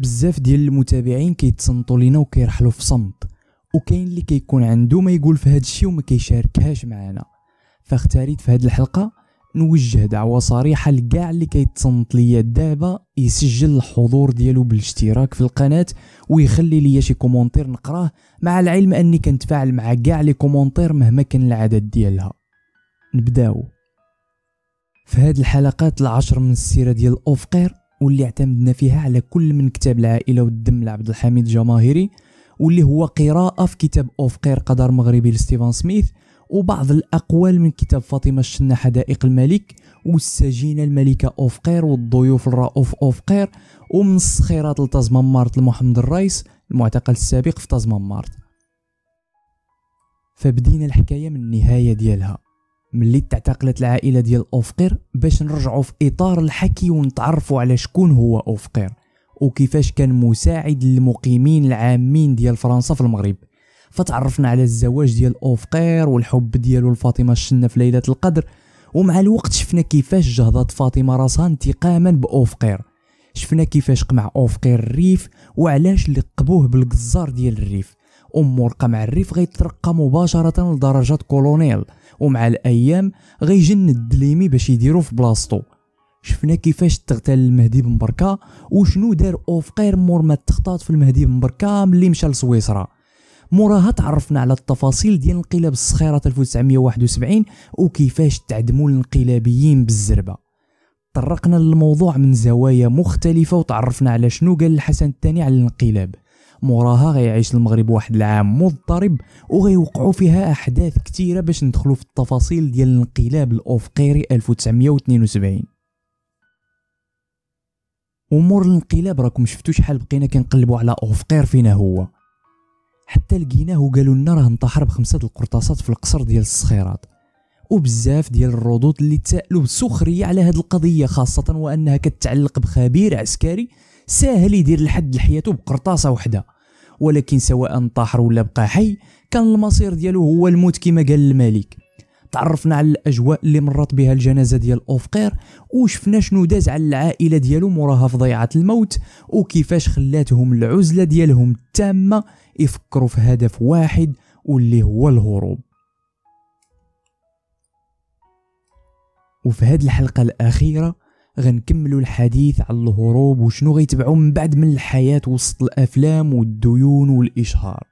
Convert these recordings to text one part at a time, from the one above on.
بزاف ديال المتابعين كيتصنتوا لينا وكيرحلوا في صمت وكاين اللي كيكون عنده ما يقول في هذا الشيء وما كيشاركهاش معنا فاختاريت في هذه الحلقه نوجه دعوه صريحه لكاع اللي كيتصنت ليا دابا يسجل الحضور ديالو بالاشتراك في القناه ويخلي ليا شي كومونتير نقراه مع العلم اني كنتفاعل مع كاع لي كومونتير مهما كان العدد ديالها نبداو في هذه الحلقات العشر من السيره ديال اوفقير واللي اعتمدنا فيها على كل من كتاب العائله والدم لعبد الحميد جماهيري واللي هو قراءه في كتاب اوفقير قدر مغربي لستيفن سميث وبعض الأقوال من كتاب فاطمة الشنا حدائق الملك والسجينة الملكة أوفقير والضيوف الرؤوف أوفقير ومن الصخيرات مارت لمحمد الرئيس المعتقل السابق في مارت فبدينا الحكاية من النهاية ديالها ملي تعتقلت العائله ديال اوفقير باش نرجعوا في اطار الحكي ونتعرفوا على شكون هو اوفقير وكيفاش كان مساعد للمقيمين العامين ديال فرنسا في المغرب فتعرفنا على الزواج ديال اوفقير والحب ديالو لفاطمه الشنه في ليله القدر ومع الوقت شفنا كيفاش جهضت فاطمه راسها انتقاما باوفقير شفنا كيفاش قمع اوفقير الريف وعلاش لقبوه بالقزار ديال الريف امور قمع الريف غيترقى مباشره لدرجه كولونيل ومع الايام غيجن الدليمي باش يديرو في بلاصتو شفنا كيفاش تغتال المهدي بن بركه وشنو دار اوفقير مور ما تخطات في المهدي بن بركه ملي مشى لسويسرا موراها تعرفنا على التفاصيل ديال انقلاب الصخيره 1971 وكيفاش تعدموا الانقلابيين بالزربه طرقنا للموضوع من زوايا مختلفه وتعرفنا على شنو قال الحسن الثاني على الانقلاب موراها غيعيش المغرب واحد العام مضطرب وغيوقعوا فيها احداث كثيره باش ندخلوا في التفاصيل ديال الانقلاب الافقيري 1972 امور الانقلاب راكم شفتوا شحال بقينا كنقلبوا على اوفقير فينا هو حتى لقيناه وقالوا لنا راه انتحر بخمسه القرطاسات في القصر ديال الصخيرات وبزاف ديال الردود اللي تسالوا بسخريه على هذه القضيه خاصه وانها كتعلق بخبير عسكري ساهل يدير لحد لحياته بقرطاسه وحده ولكن سواء انتحر ولا بقى حي كان المصير ديالو هو الموت كما قال الملك تعرفنا على الاجواء اللي مرت بها الجنازه ديال اوفقير وشفنا شنو داز على العائله ديالو موراها في ضيعه الموت وكيفاش خلاتهم العزله ديالهم التامه يفكروا في هدف واحد واللي هو الهروب وفي هذه الحلقه الاخيره غنكملوا الحديث على الهروب وشنو غيتبعوا من بعد من الحياة وسط الأفلام والديون والإشهار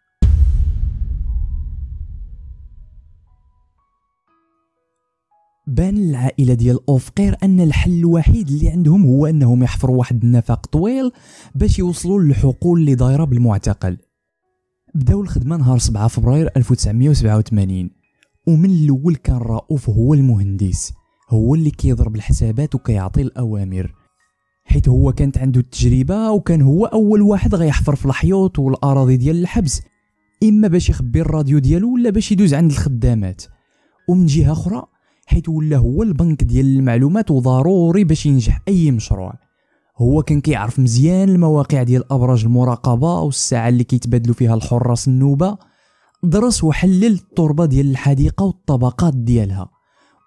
بان العائله ديال اوفقير ان الحل الوحيد اللي عندهم هو انهم يحفروا واحد النفق طويل باش يوصلوا للحقول اللي دايره بالمعتقل بداو الخدمه نهار 7 فبراير 1987 ومن الاول كان رؤوف هو المهندس هو اللي كيضرب الحسابات وكيعطي الأوامر حيت هو كانت عنده التجربة وكان هو أول واحد غيحفر في الحيوط والأراضي ديال الحبس إما باش يخبي الراديو ديالو ولا باش يدوز عند الخدامات ومن جهة أخرى حيت ولا هو البنك ديال المعلومات وضروري باش ينجح أي مشروع هو كان كيعرف مزيان المواقع ديال ابراج المراقبه والساعه اللي كيتبادلوا فيها الحراس النوبه درس وحلل التربه ديال الحديقه والطبقات ديالها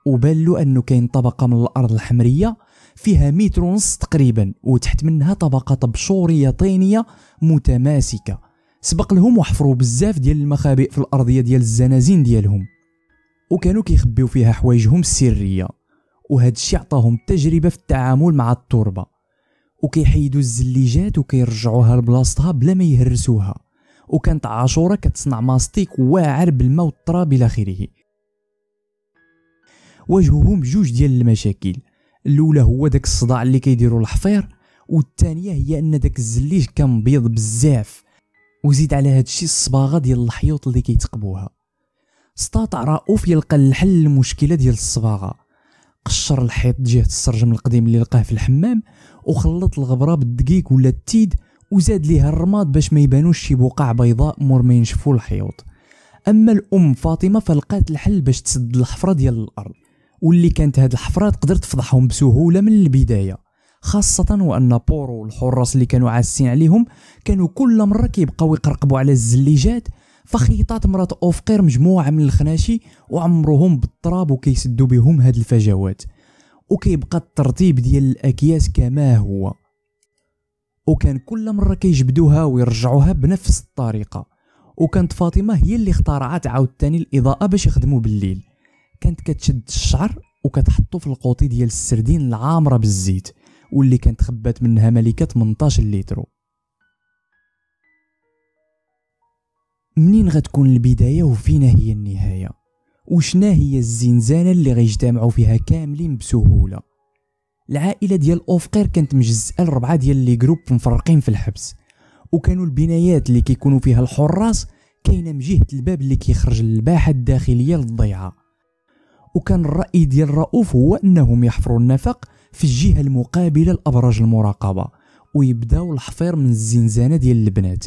وبان له انه كاين طبقه من الارض الحمريه فيها متر ونص تقريبا وتحت منها طبقه طبشوريه طينيه متماسكه سبق لهم وحفروا بزاف ديال المخابئ في الارضيه ديال الزنازين ديالهم وكانوا كيخبيو فيها حوايجهم السريه وهذا الشيء عطاهم تجربه في التعامل مع التربه وكيحيدوا الزليجات وكيرجعوها لبلاصتها بلا ما يهرسوها وكانت عاشوره كتصنع ماستيك واعر بالماء والتراب الى اخره واجههم جوج ديال المشاكل الاولى هو داك الصداع اللي كيديروا الحفير والثانيه هي ان داك الزليج كان بيض بزاف وزيد على هذا الشيء الصباغه ديال الحيوط اللي كيتقبوها استطاع رؤوف يلقى الحل للمشكله ديال الصباغه قشر الحيط جهه السرجم القديم اللي لقاه في الحمام وخلط الغبره بالدقيق ولا التيد وزاد ليها الرماد باش ما يبانوش شي بقع بيضاء مور ما ينشفوا الحيوط اما الام فاطمه فلقات الحل باش تسد الحفره ديال الارض واللي كانت هاد الحفره تقدر تفضحهم بسهوله من البدايه خاصة وأن بورو والحراس اللي كانوا عاسين عليهم كانوا كل مرة كيبقاو يقرقبوا على الزليجات فخيطات مرات أوفقير مجموعة من الخناشي وعمروهم بالتراب وكيسدوا بهم هاد الفجوات وكيبقى الترتيب ديال الأكياس كما هو وكان كل مرة كيجبدوها ويرجعوها بنفس الطريقة وكانت فاطمة هي اللي اخترعت عاود تاني الإضاءة باش يخدموا بالليل كانت كتشد الشعر وكتحطو في القوطي ديال السردين العامره بالزيت واللي كانت خبات منها ملكه 18 لتر منين غتكون البدايه وفينا هي النهايه وشنا هي الزنزانه اللي غيجتمعوا فيها كاملين بسهوله العائله ديال اوفقير كانت مجزئه لربعه ديال لي جروب مفرقين في الحبس وكانوا البنايات اللي كيكونوا فيها الحراس كاينه من جهه الباب اللي كيخرج للباحه الداخليه للضيعه وكان الراي ديال رؤوف هو انهم يحفروا النفق في الجهه المقابله لابراج المراقبه ويبداو الحفير من الزنزانه ديال البنات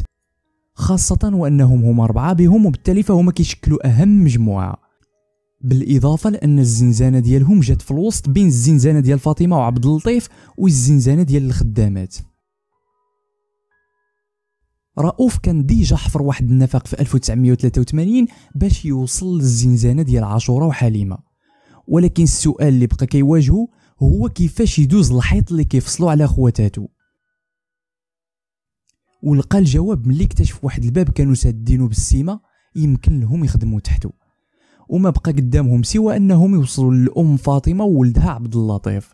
خاصة وأنهم هما أربعة بهم وبالتالي فهما كيشكلوا أهم مجموعة بالإضافة لأن الزنزانة ديالهم جات في الوسط بين الزنزانة ديال فاطمة وعبد اللطيف والزنزانة ديال الخدامات رؤوف كان ديجا حفر واحد النفق في 1983 باش يوصل للزنزانة ديال عاشورة وحليمة ولكن السؤال اللي بقى كيواجهو هو كيفاش يدوز الحيط اللي كيفصلو على خواتاتو ولقى الجواب ملي اكتشف واحد الباب كانوا سادينو بالسيمة يمكن لهم يخدموا تحتو وما بقى قدامهم سوى انهم يوصلوا للام فاطمه وولدها عبد اللطيف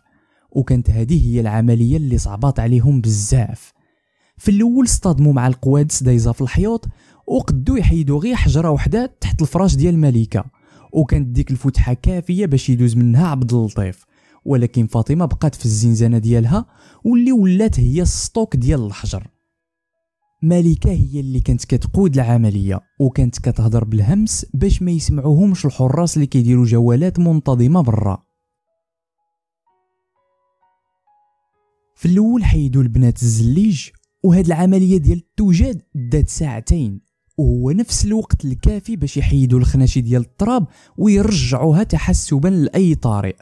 وكانت هذه هي العمليه اللي صعبات عليهم بزاف في الاول اصطدموا مع القوادس دايزه في الحيوط وقدو يحيدوا غير حجره وحده تحت الفراش ديال مليكه وكانت ديك الفتحه كافيه باش يدوز منها عبد اللطيف ولكن فاطمه بقات في الزنزانه ديالها واللي ولات هي السطوك ديال الحجر ملكة هي اللي كانت كتقود العملية وكانت كتهضر بالهمس باش ما يسمعوهمش الحراس اللي كيديروا جولات منتظمة برا في الاول حيدوا البنات الزليج وهاد العملية ديال التوجاد دات ساعتين وهو نفس الوقت الكافي باش يحيدوا الخناشي ديال التراب ويرجعوها تحسبا لاي طارئ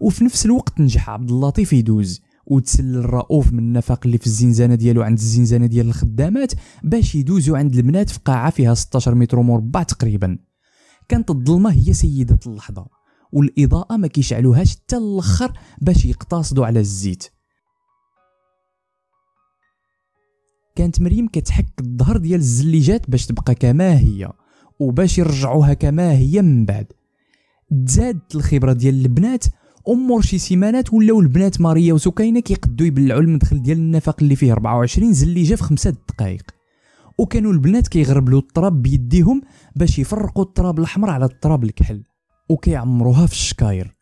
وفي نفس الوقت نجح عبد اللطيف يدوز وتسل رؤوف من النفق اللي في الزنزانه ديالو عند الزنزانه ديال الخدامات باش يدوزو عند البنات في قاعه فيها 16 متر مربع تقريبا كانت الظلمه هي سيده اللحظه والاضاءه ما كيشعلوهاش حتى الاخر باش يقتصدوا على الزيت كانت مريم كتحك الظهر ديال الزليجات باش تبقى كما هي وباش يرجعوها كما هي من بعد تزادت الخبره ديال البنات امور شي سيمانات ولاو البنات ماريا وسكينه كيقدو يبلعوا المدخل ديال النفق اللي فيه 24 زليجه في 5 دقائق وكانوا البنات كيغربلوا التراب بيديهم باش يفرقوا التراب الاحمر على التراب الكحل وكيعمروها في الشكاير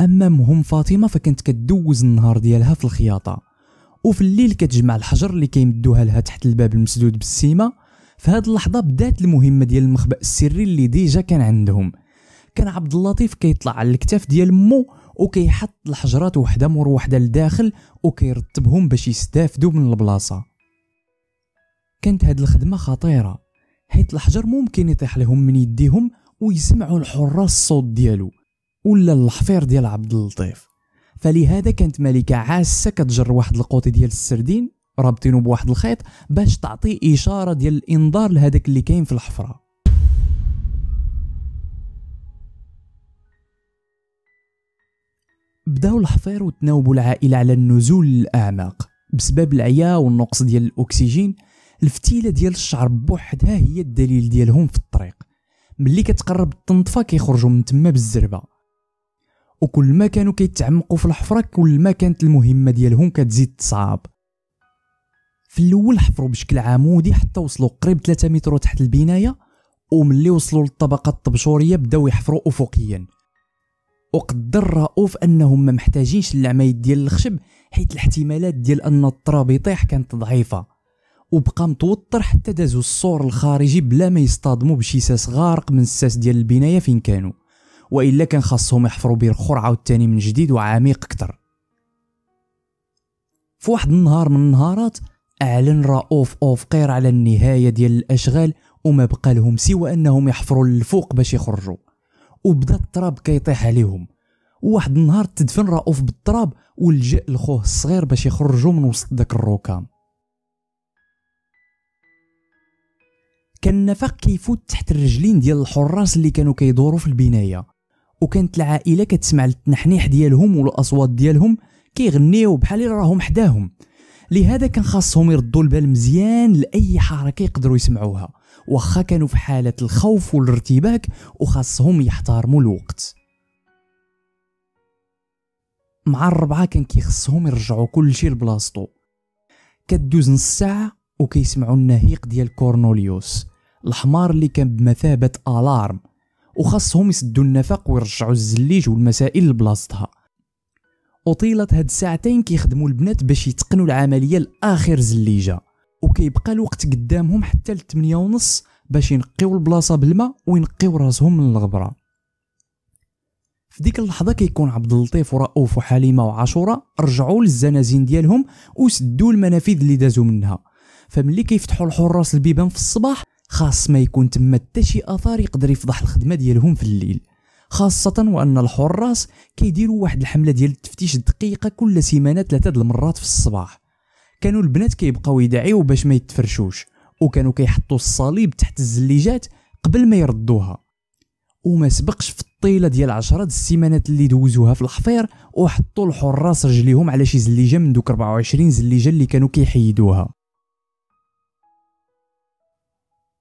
اما مهم فاطمه فكانت كدوز النهار ديالها في الخياطه وفي الليل كتجمع الحجر اللي كيمدوها لها تحت الباب المسدود بالسيما في هذه اللحظه بدات المهمه ديال المخبأ السري اللي ديجا كان عندهم كان عبد اللطيف كيطلع على الكتاف ديال مو وكيحط الحجرات وحده مور وحده لداخل وكيرتبهم باش يستافدوا من البلاصه كانت هاد الخدمه خطيره حيت الحجر ممكن يطيح لهم من يديهم ويسمعوا الحراس الصوت ديالو ولا الحفير ديال عبد اللطيف فلهذا كانت ملكه عاسه كتجر واحد القوطي ديال السردين رابطينه بواحد الخيط باش تعطي اشاره ديال الانذار لهذاك اللي كاين في الحفره بداو الحفير وتناوبوا العائله على النزول للاعماق بسبب العيا والنقص ديال الاكسجين الفتيله ديال الشعر بوحدها هي الدليل ديالهم في الطريق ملي كتقرب الطنطفه كيخرجوا من تما بالزربه وكل ما كانوا كيتعمقوا في الحفره كل ما كانت المهمه ديالهم كتزيد تصعب في الاول حفروا بشكل عمودي حتى وصلوا قريب 3 متر تحت البنايه وملي وصلوا للطبقه الطبشوريه بداو يحفروا افقيا وقدر رؤوف انهم ما محتاجينش العمايد ديال الخشب حيت الاحتمالات ديال ان التراب يطيح كانت ضعيفه وبقى متوتر حتى دازو السور الخارجي بلا ما يصطدموا بشي ساس غارق من الساس ديال البنايه فين كانوا والا كان خاصهم يحفروا بيه خرعه والتاني من جديد وعميق اكثر في واحد النهار من النهارات اعلن رؤوف قير على النهايه ديال الاشغال وما بقى لهم سوى انهم يحفروا للفوق باش يخرجوا وبدا التراب كيطيح عليهم وواحد النهار تدفن رؤوف بالتراب ولجا لخوه الصغير باش يخرجوا من وسط داك الركام كان النفق كيفوت تحت الرجلين ديال الحراس اللي كانوا كيدوروا في البنايه وكانت العائله كتسمع التنحنيح ديالهم والاصوات ديالهم كيغنيو بحال اللي راهم حداهم لهذا كان خاصهم يردوا البال مزيان لاي حركه يقدروا يسمعوها واخا كانوا في حاله الخوف والارتباك وخاصهم يحترموا الوقت مع الربعه كان كيخصهم يرجعوا كلشي لبلاصتو كدوز نص ساعه وكيسمعوا النهيق ديال كورنوليوس الحمار اللي كان بمثابه الارم وخاصهم يسدوا النفق ويرجعوا الزليج والمسائل لبلاصتها وطيلة هاد الساعتين كيخدموا البنات باش يتقنوا العملية لآخر زليجة وكيبقى الوقت قدامهم حتى ل ونص باش ينقيو البلاصة بالماء وينقيو راسهم من الغبرة في ديك اللحظة كيكون عبد اللطيف ورؤوف وحليمة وعاشورة رجعوا للزنازين ديالهم وسدوا المنافذ اللي دازوا منها فملي كيفتحوا الحراس البيبان في الصباح خاص ما يكون تما حتى شي اثار يقدر يفضح الخدمه ديالهم في الليل خاصة وأن الحراس كيديروا واحد الحملة ديال التفتيش الدقيقة كل سيمانة ثلاثة د المرات في الصباح كانوا البنات كيبقاو يدعيو باش ما يتفرشوش وكانوا كيحطوا الصليب تحت الزليجات قبل ما يردوها وما سبقش في الطيلة ديال عشرة د السيمانات اللي دوزوها في الحفير وحطوا الحراس رجليهم على شي زليجة من دوك 24 زليجة اللي كانوا كيحيدوها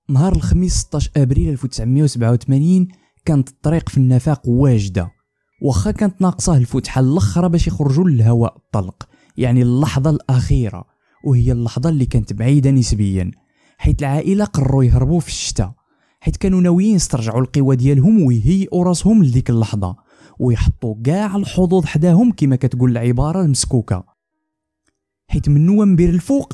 نهار الخميس 16 ابريل 1987 كانت الطريق في النفاق واجده واخا كانت ناقصاه الفتحه الاخره باش يخرجوا للهواء الطلق يعني اللحظه الاخيره وهي اللحظه اللي كانت بعيده نسبيا حيت العائله قرروا يهربوا في الشتاء حيت كانوا ناويين يسترجعوا القوى ديالهم ويهيئوا راسهم لديك اللحظه ويحطوا كاع الحظوظ حداهم كما كتقول العباره المسكوكه حيت من نوفمبر الفوق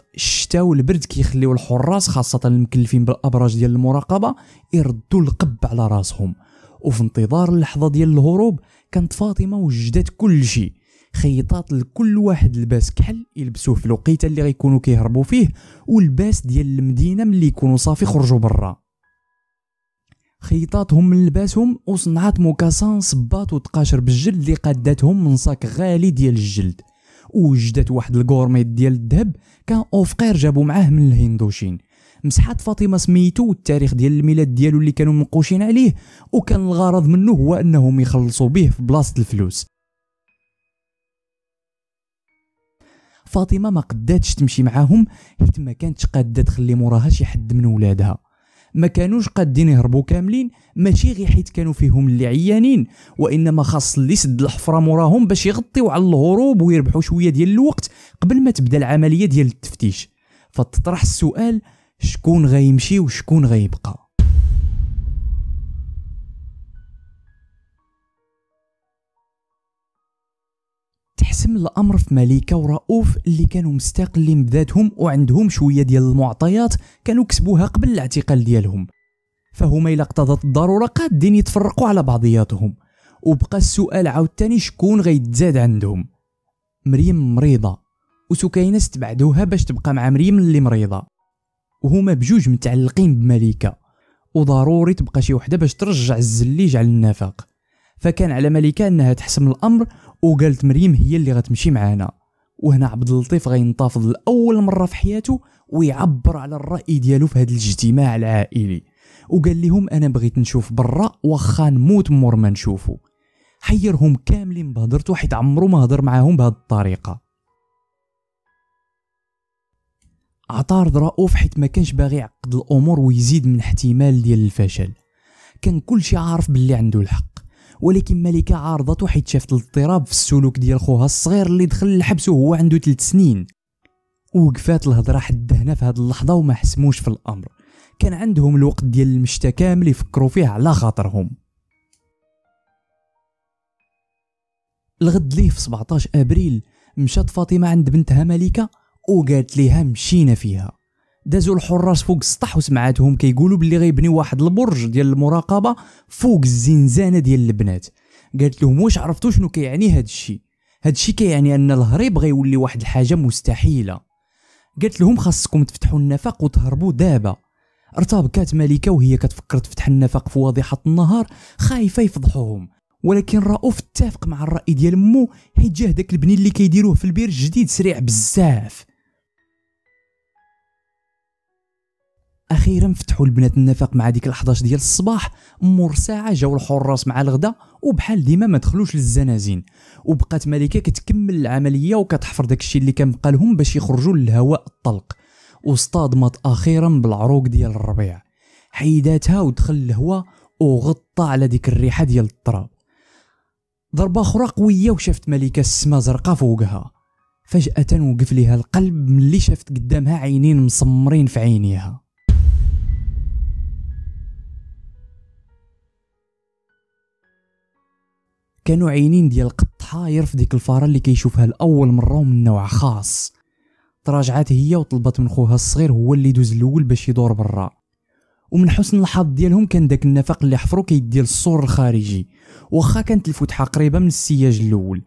الشتاء والبرد كيخليو الحراس خاصه المكلفين بالابراج ديال المراقبه يردوا القب على راسهم وفي انتظار اللحظه ديال الهروب كانت فاطمه وجدت كل شيء خيطات لكل واحد لباس كحل يلبسوه في الوقيته اللي غيكونوا كيهربوا فيه والباس ديال المدينه ملي يكونوا صافي خرجوا برا خيطاتهم من لباسهم وصنعات موكاسان صباط وتقاشر بالجلد اللي قادتهم من صاك غالي ديال الجلد وجدت واحد الكورميت ديال الذهب كان اوفقير جابو معاه من الهندوشين مسحات فاطمه سميتو والتاريخ ديال الميلاد ديالو اللي كانوا منقوشين عليه وكان الغرض منه هو انهم يخلصوا به في بلاصه الفلوس فاطمه ما قداتش تمشي معاهم حيت ما كانتش قاده تخلي موراها شي حد من ولادها ما كانوش قادين يهربوا كاملين ماشي غير حيت كانوا فيهم اللي عيانين وانما خاص اللي سد الحفره موراهم باش يغطيو على الهروب ويربحوا شويه ديال الوقت قبل ما تبدا العمليه ديال التفتيش فتطرح السؤال شكون غيمشي وشكون غيبقى قسم الامر في مليكه ورؤوف اللي كانوا مستقلين بذاتهم وعندهم شويه ديال المعطيات كانوا كسبوها قبل الاعتقال ديالهم فهما الا اقتضت الضروره قادين يتفرقوا على بعضياتهم وبقى السؤال عاوتاني شكون غيتزاد عندهم مريم مريضه وسكينه استبعدوها باش تبقى مع مريم اللي مريضه وهما بجوج متعلقين بمليكه وضروري تبقى شي وحده باش ترجع الزليج على النفق فكان على ملكة أنها تحسم الأمر وقالت مريم هي اللي غتمشي معانا وهنا عبد اللطيف غينتفض لأول مرة في حياته ويعبر على الرأي ديالو في هذا الاجتماع العائلي وقال لهم أنا بغيت نشوف برا واخا نموت مور ما نشوفو حيرهم كاملين بهضرته حيت عمرو ما هضر معاهم بهذه الطريقة عطارد رؤوف حيت ما كانش باغي يعقد الامور ويزيد من احتمال ديال الفشل كان كلشي عارف باللي عنده الحق ولكن ملكه عارضته حيت شافت الاضطراب في السلوك ديال خوها الصغير اللي دخل الحبس وهو عنده 3 سنين وقفات الهضره حد هنا في هذه اللحظه وما حسموش في الامر كان عندهم الوقت ديال المشتى كامل يفكروا فيه على خاطرهم الغد ليه في 17 ابريل مشات فاطمه عند بنتها ملكة وقالت ليها مشينا فيها دازوا الحراس فوق السطح وسمعاتهم كيقولوا باللي غيبنيو واحد البرج ديال المراقبه فوق الزنزانه ديال البنات قالت لهم واش عرفتوا شنو كيعني هاد الشيء هاد الشيء كيعني ان الهريب غيولي واحد الحاجه مستحيله قالت لهم خاصكم تفتحوا النفق وتهربوا دابا ارتبكات ملكة وهي كتفكر تفتح النفق في واضحة النهار خايفة يفضحوهم ولكن رؤوف اتفق مع الرأي ديال مو حيت جاه داك البني اللي كيديروه في البير الجديد سريع بزاف اخيرا فتحوا البنات النفق مع ديك ال11 ديال الصباح مور ساعه جاو الحراس مع الغدا وبحال ديما ما دخلوش للزنازين وبقات ملكه كتكمل العمليه وكتحفر داكشي اللي كان بقى لهم باش يخرجوا للهواء الطلق واصطدمت اخيرا بالعروق ديال الربيع حيداتها ودخل الهواء وغطى على ديك الريحه ديال التراب ضربه اخرى قويه وشافت ملكه السما زرقاء فوقها فجاه وقف لها القلب ملي شافت قدامها عينين مسمرين في عينيها كانوا عينين ديال قط حاير في ديك الفاره اللي كيشوفها لاول مره ومن نوع خاص تراجعات هي وطلبت من خوها الصغير هو اللي دوز الاول باش يدور برا ومن حسن الحظ ديالهم كان داك النفق اللي حفرو كيدي للسور الخارجي واخا كانت الفتحه قريبه من السياج الاول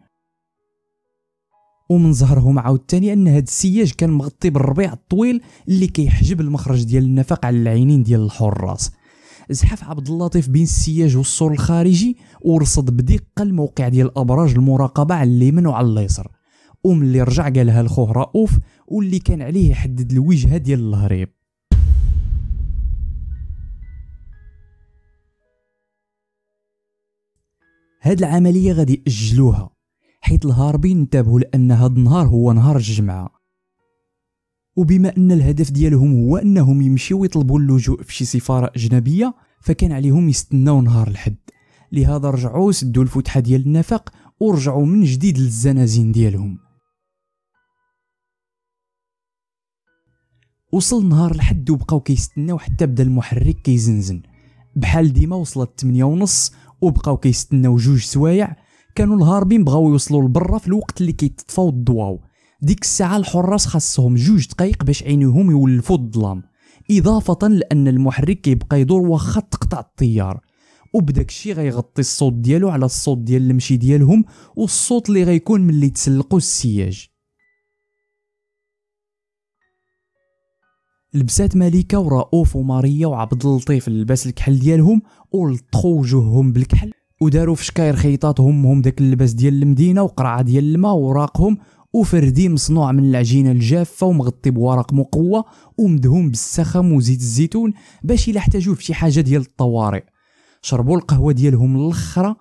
ومن ظهرهم عاوتاني ان هاد السياج كان مغطي بالربيع الطويل اللي كيحجب المخرج ديال النفق على العينين ديال الحراس زحف عبد اللطيف بين السياج والسور الخارجي ورصد بدقه الموقع ديال الابراج المراقبه على اليمين وعلى ام اللي رجع قالها لخوه رؤوف واللي كان عليه يحدد الوجهه ديال الهريب هاد العمليه غادي ياجلوها حيت الهاربين انتبهوا لان هاد النهار هو نهار الجمعه وبما ان الهدف ديالهم هو انهم يمشيو يطلبوا اللجوء في شي سفاره اجنبيه فكان عليهم يستناو نهار الحد لهذا رجعوا سدوا الفتحه ديال النفق ورجعوا من جديد للزنازين ديالهم وصل نهار الحد وبقاو كيستناو حتى بدا المحرك كيزنزن بحال ديما وصلت 8 ونص وبقاو كيستناو جوج سوايع كانوا الهاربين بغاو يوصلوا لبرا في الوقت اللي كيتطفاو الضواو ديك الساعة الحراس خاصهم جوج دقايق باش عينيهم يولفوا الظلام إضافة لأن المحرك كيبقى يدور واخا تقطع التيار وبداك الشيء غيغطي الصوت ديالو على الصوت ديال المشي ديالهم والصوت اللي غيكون ملي تسلقوا السياج لبسات مليكة ورؤوف وماريا وعبد اللطيف اللباس الكحل ديالهم ولطخو وجوههم بالكحل وداروا في شكاير خيطاتهم هم داك اللباس ديال المدينه وقرعه ديال الماء وراقهم وفردي مصنوع من العجينه الجافه ومغطي بورق مقوى ومدهون بالسخم وزيت الزيتون باش الا احتاجوه فشي حاجه ديال الطوارئ شربوا القهوه ديالهم الاخره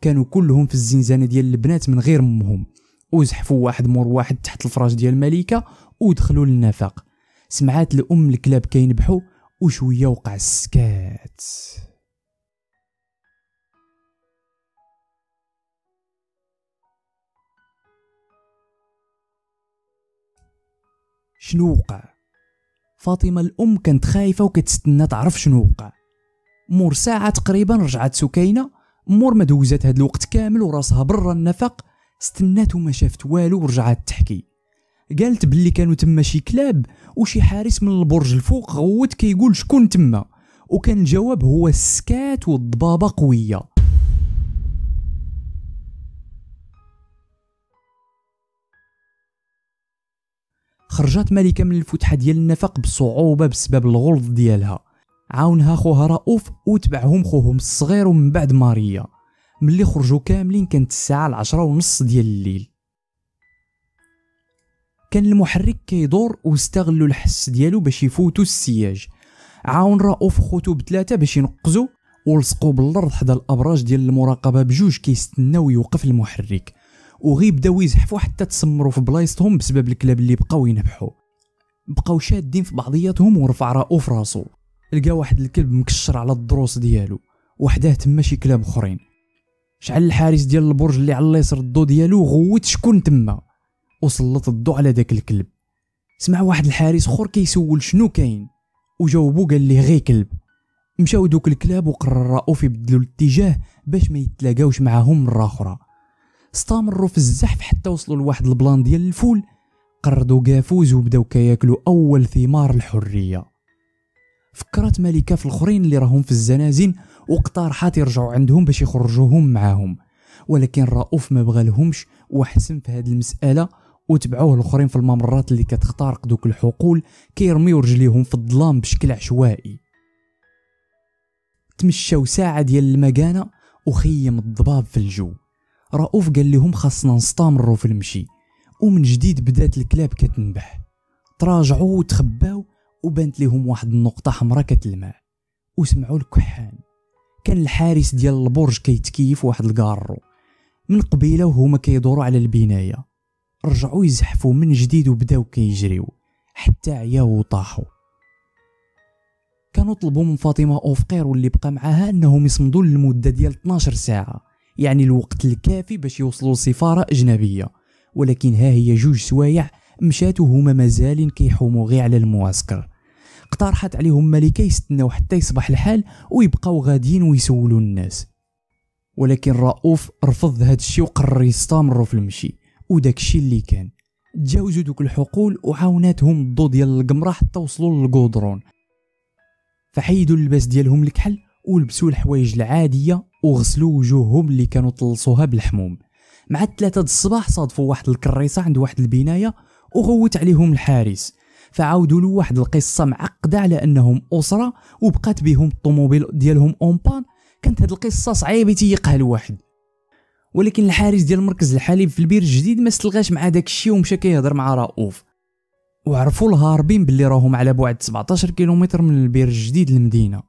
كانوا كلهم في الزنزانه ديال البنات من غير امهم وزحفوا واحد مور واحد تحت الفراش ديال الملكه ودخلوا للنفق سمعات الام الكلاب كينبحوا وشويه وقع السكات شنو وقع فاطمة الأم كانت خايفة وكتستنى تعرف شنو وقع مور ساعة تقريبا رجعت سكينة مور ما دوزات هاد الوقت كامل وراسها برا النفق استنات وما شافت والو ورجعت تحكي قالت باللي كانوا تما شي كلاب وشي حارس من البرج الفوق غوت كيقول شكون تما وكان الجواب هو السكات والضبابه قويه خرجت ملكة من الفتحة ديال النفق بصعوبة بسبب الغلظ ديالها عاونها خوها رؤوف وتبعهم خوهم الصغير ومن بعد ماريا ملي خرجوا كاملين كانت الساعة العشرة ونص ديال الليل كان المحرك كيدور واستغلوا الحس ديالو باش يفوتوا السياج عاون رؤوف خوتو بثلاثة باش ينقزوا ولصقوا بالارض حدا الابراج ديال المراقبه بجوج كيستناو يوقف المحرك وغيبداو يزحفوا حتى تسمروا في بلايصتهم بسبب الكلاب اللي بقاو ينبحوا بقاو شادين في بعضياتهم ورفع راسو في راسو لقى واحد الكلب مكشر على الضروس ديالو وحداه تما شي كلاب اخرين شعل الحارس ديال البرج اللي على اليسر الضو ديالو غوت شكون تما وسلط الضو على داك الكلب سمع واحد الحارس اخر كيسول شنو كاين وجاوبو قال ليه غي كلب مشاو دوك الكلاب وقرر رأوف يبدلوا الاتجاه باش ما يتلاقاوش معاهم مره اخرى استمروا في الزحف حتى وصلوا لواحد البلان ديال الفول قردوا قافوز وبداو كياكلوا اول ثمار الحريه فكرت ملكه في الاخرين اللي راهم في الزنازين واقترحت يرجعوا عندهم باش يخرجوهم معاهم ولكن رؤوف ما بغالهمش وحسن في هذه المساله وتبعوه الاخرين في الممرات اللي كتخترق دوك الحقول كيرميو رجليهم في الظلام بشكل عشوائي تمشاو ساعه ديال المكانه وخيم الضباب في الجو رؤوف قال لهم خاصنا نستمروا في المشي ومن جديد بدات الكلاب كتنبح تراجعوا وتخباو وبانت لهم واحد النقطة حمراء كتلمع وسمعوا الكحان كان الحارس ديال البرج كيتكيف واحد الكارو من قبيله وهما كيدوروا على البنايه رجعوا يزحفوا من جديد وبداو كيجريو حتى عياو وطاحوا كانوا طلبوا من فاطمه اوفقير واللي بقى معاها انهم يصمدوا للمده ديال 12 ساعه يعني الوقت الكافي باش يوصلوا لسفاره اجنبيه ولكن ها هي جوج سوايع مشاتو هما مازال كيحومو غير على المعسكر اقترحت عليهم ملكه يستناو حتى يصبح الحال ويبقاو غاديين ويسولوا الناس ولكن رؤوف رفض هذا الشيء وقرر يستمروا في المشي وداك الشيء اللي كان تجاوزوا دوك الحقول وعاوناتهم الضو ديال القمره حتى وصلوا للقودرون فحيدوا اللباس ديالهم الكحل ولبسوا الحوايج العاديه وغسلوا وجوههم اللي كانوا طلصوها بالحموم مع الثلاثة د الصباح صادفوا واحد الكريصة عند واحد البناية وغوت عليهم الحارس فعاودوا له واحد القصة معقدة على أنهم أسرة وبقات بهم الطوموبيل ديالهم أونبان كانت هاد القصة صعيبة تيقها الواحد ولكن الحارس ديال مركز الحليب في البير الجديد ما استلغاش مع داك الشيء ومشى كيهضر مع رؤوف وعرفوا الهاربين باللي راهم على بعد 17 كيلومتر من البير الجديد للمدينه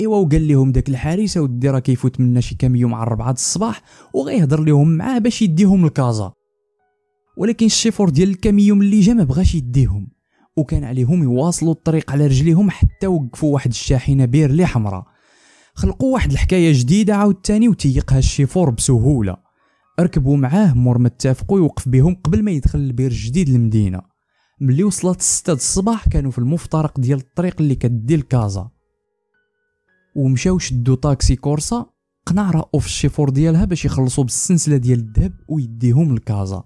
ايوا وقال لهم داك الحارسه ودي راه كيفوت منا شي كاميو مع 4 الصباح وغيهضر لهم معاه باش يديهم لكازا ولكن الشيفور ديال الكاميو اللي جا ما بغاش يديهم وكان عليهم يواصلوا الطريق على رجليهم حتى وقفوا واحد الشاحنه بيرلي حمراء خلقوا واحد الحكايه جديده عاوتاني وتيقها الشيفور بسهوله ركبوا معاه مور ما اتفقوا يوقف بهم قبل ما يدخل البير الجديد للمدينه ملي وصلت 6 الصباح كانوا في المفترق ديال الطريق اللي كدي لكازا ومشاو شدو طاكسي كورسا قنع رؤوف الشيفور ديالها باش يخلصو بالسلسله ديال الذهب ويديهم لكازا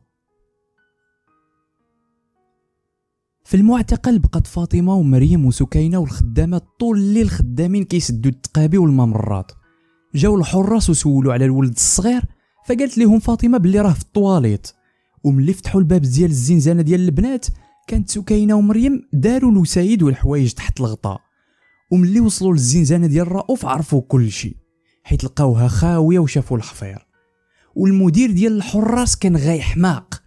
في المعتقل بقات فاطمه ومريم وسكينه والخدامة طول الليل خدامين كيسدو التقابي والممرات جاو الحراس وسولوا على الولد الصغير فقالت لهم فاطمه بلي راه في الطواليت وملي فتحوا الباب ديال الزنزانه ديال البنات كانت سكينه ومريم داروا الوسايد والحوايج تحت الغطاء وملي وصلوا للزنزانه ديال رؤوف عرفوا كل شيء حيت لقاوها خاويه وشافوا الحفير والمدير ديال الحراس كان غاي حماق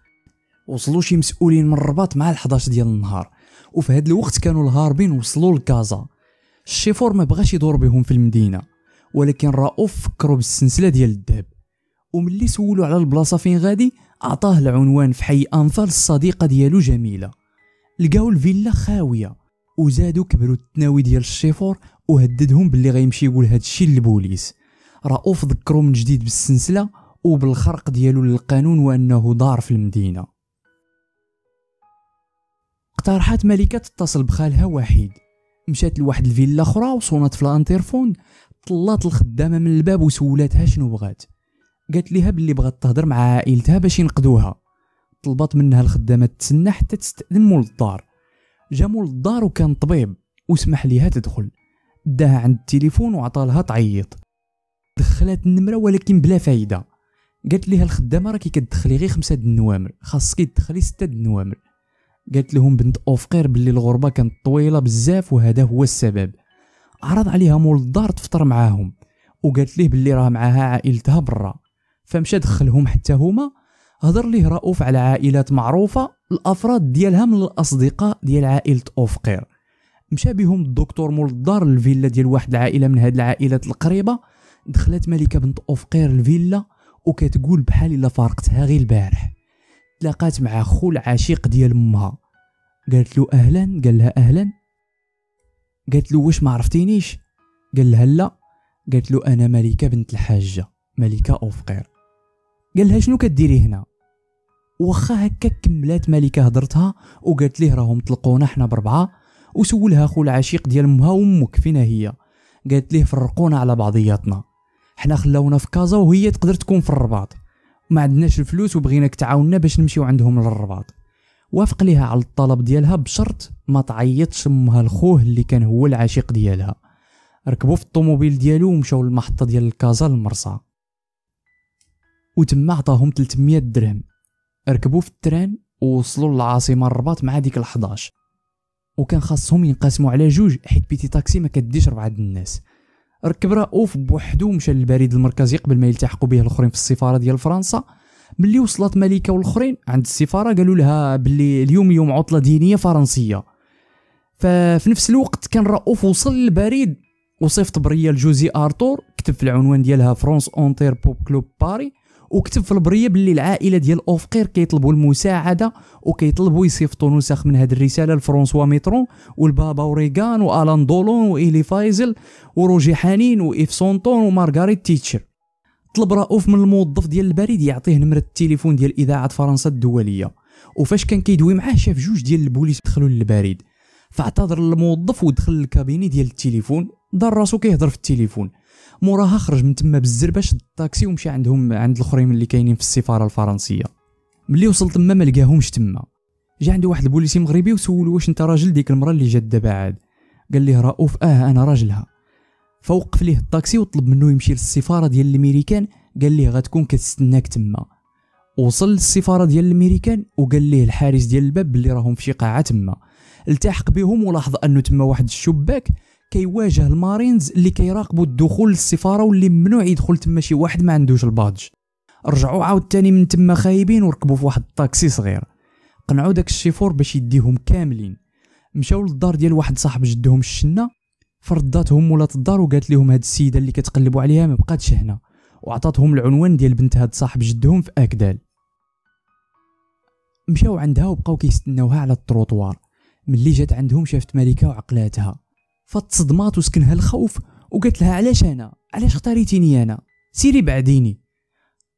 وصلوا شي مسؤولين من الرباط مع ال11 ديال النهار وفي هذا الوقت كانوا الهاربين وصلوا لكازا الشيفور ما بغاش يدور بهم في المدينه ولكن رؤوف فكروا بالسلسله ديال الذهب وملي سولوا على البلاصه فين غادي عطاه العنوان في حي انفال الصديقه ديالو جميله لقاو الفيلا خاويه وزادو كبروا التناوي ديال الشيفور وهددهم باللي غيمشي يقول هادشي للبوليس رؤوف ذكرو من جديد بالسلسله وبالخرق ديالو للقانون وانه ضار في المدينه اقترحت ملكة تتصل بخالها وحيد مشات لواحد الفيلا اخرى وصونت في الانترفون طلات الخدامه من الباب وسولاتها شنو بغات قالت ليها باللي بغات تهضر مع عائلتها باش ينقذوها طلبات منها الخدامه تسنى حتى تستأذن مول الدار جامو للدار وكان طبيب وسمح ليها تدخل داها عند التليفون وعطالها تعيط دخلت النمرة ولكن بلا فايدة قالت ليها الخدامة راكي كتدخلي غير خمسة د النوامر خاصك تدخلي ستة د النوامر قالت لهم بنت اوفقير باللي الغربة كانت طويلة بزاف وهذا هو السبب عرض عليها مول الدار تفطر معاهم وقالت ليه باللي راه معاها عائلتها برا فمشى دخلهم حتى هما هضر ليه رؤوف على عائلات معروفه الافراد ديالها من الاصدقاء ديال عائله اوفقير مشى بهم الدكتور مول الدار الفيلا ديال واحد العائله من هاد العائلات القريبه دخلت ملكه بنت اوفقير الفيلا وكتقول بحال الا فارقتها غير البارح تلاقات مع خو العشيق ديال امها قالت له اهلا قال لها اهلا قالت له واش ما عرفتينيش قال لها لا قالت له انا ملكه بنت الحاجه ملكه اوفقير قال لها شنو كديري هنا واخا هكا كملات ملكه هضرتها وقالت ليه راهم طلقونا حنا بربعه وسولها خو العشيق ديال امها وامك فينا هي قالت ليه فرقونا على بعضياتنا حنا خلاونا في كازا وهي تقدر تكون في الرباط ما عندناش الفلوس وبغيناك تعاوننا باش نمشيو عندهم للرباط وافق ليها على الطلب ديالها بشرط ما تعيطش امها لخوه اللي كان هو العشيق ديالها ركبوا في الطوموبيل ديالو ومشاو للمحطه ديال الكازا المرسى وتما عطاهم 300 درهم ركبوا في التران ووصلوا للعاصمه الرباط مع ديك ال11 وكان خاصهم ينقسموا على جوج حيت بيتي تاكسي ما كديش ربعه الناس ركب رؤوف بوحدو ومشى للبريد المركزي قبل ما يلتحقوا به الاخرين في السفاره ديال فرنسا ملي وصلت ملكه والاخرين عند السفاره قالوا لها بلي اليوم يوم عطله دينيه فرنسيه ففي نفس الوقت كان رؤوف وصل للبريد وصيفط بريال لجوزي ارتور كتب في العنوان ديالها فرونس اونتير بوب كلوب باري وكتب في البريه باللي العائله ديال اوفقير كيطلبوا المساعده وكيطلبوا يصيفطوا نسخ من هذه الرساله لفرانسوا ميترون والبابا اوريغان والان دولون وايلي فايزل وروجي حنين وايف سونطون ومارغاريت تيتشر طلب رؤوف من الموظف ديال البريد يعطيه نمره التليفون ديال اذاعه فرنسا الدوليه وفاش كان كيدوي معاه شاف جوج ديال البوليس دخلوا للبريد فاعتذر الموظف ودخل للكابيني ديال التليفون دار راسو كيهضر في التليفون موراها خرج من تما بالزربه شد الطاكسي ومشى عندهم عند الاخرين اللي كاينين في السفاره الفرنسيه ملي وصل تما ما لقاهمش تما جا عنده واحد البوليسي مغربي وسولو واش انت راجل ديك المراه اللي جات دابا عاد قال ليه رؤوف اه انا راجلها فوقف ليه الطاكسي وطلب منه يمشي للسفاره ديال الامريكان قال ليه غتكون كتستناك تما وصل للسفاره ديال الامريكان وقال ليه الحارس ديال الباب اللي راهم في شي قاعه تما التحق بهم ولاحظ انه تما واحد الشباك كيواجه المارينز اللي كيراقبوا الدخول للسفاره واللي ممنوع يدخل تما شي واحد ما عندوش البادج رجعوا عاوتاني من تما خايبين وركبوا في واحد الطاكسي صغير قنعوا داك الشيفور باش يديهم كاملين مشاو للدار ديال واحد صاحب جدهم الشنه فرداتهم مولات الدار وقالت لهم هاد السيده اللي كتقلبوا عليها ما بقاتش هنا وعطاتهم العنوان ديال بنت هاد صاحب جدهم في اكدال مشاو عندها وبقاو كيستناوها على التروطوار ملي جات عندهم شافت ملكه وعقلاتها فتصدمات وسكنها الخوف وقالت لها علاش انا علاش اختاريتيني انا سيري بعديني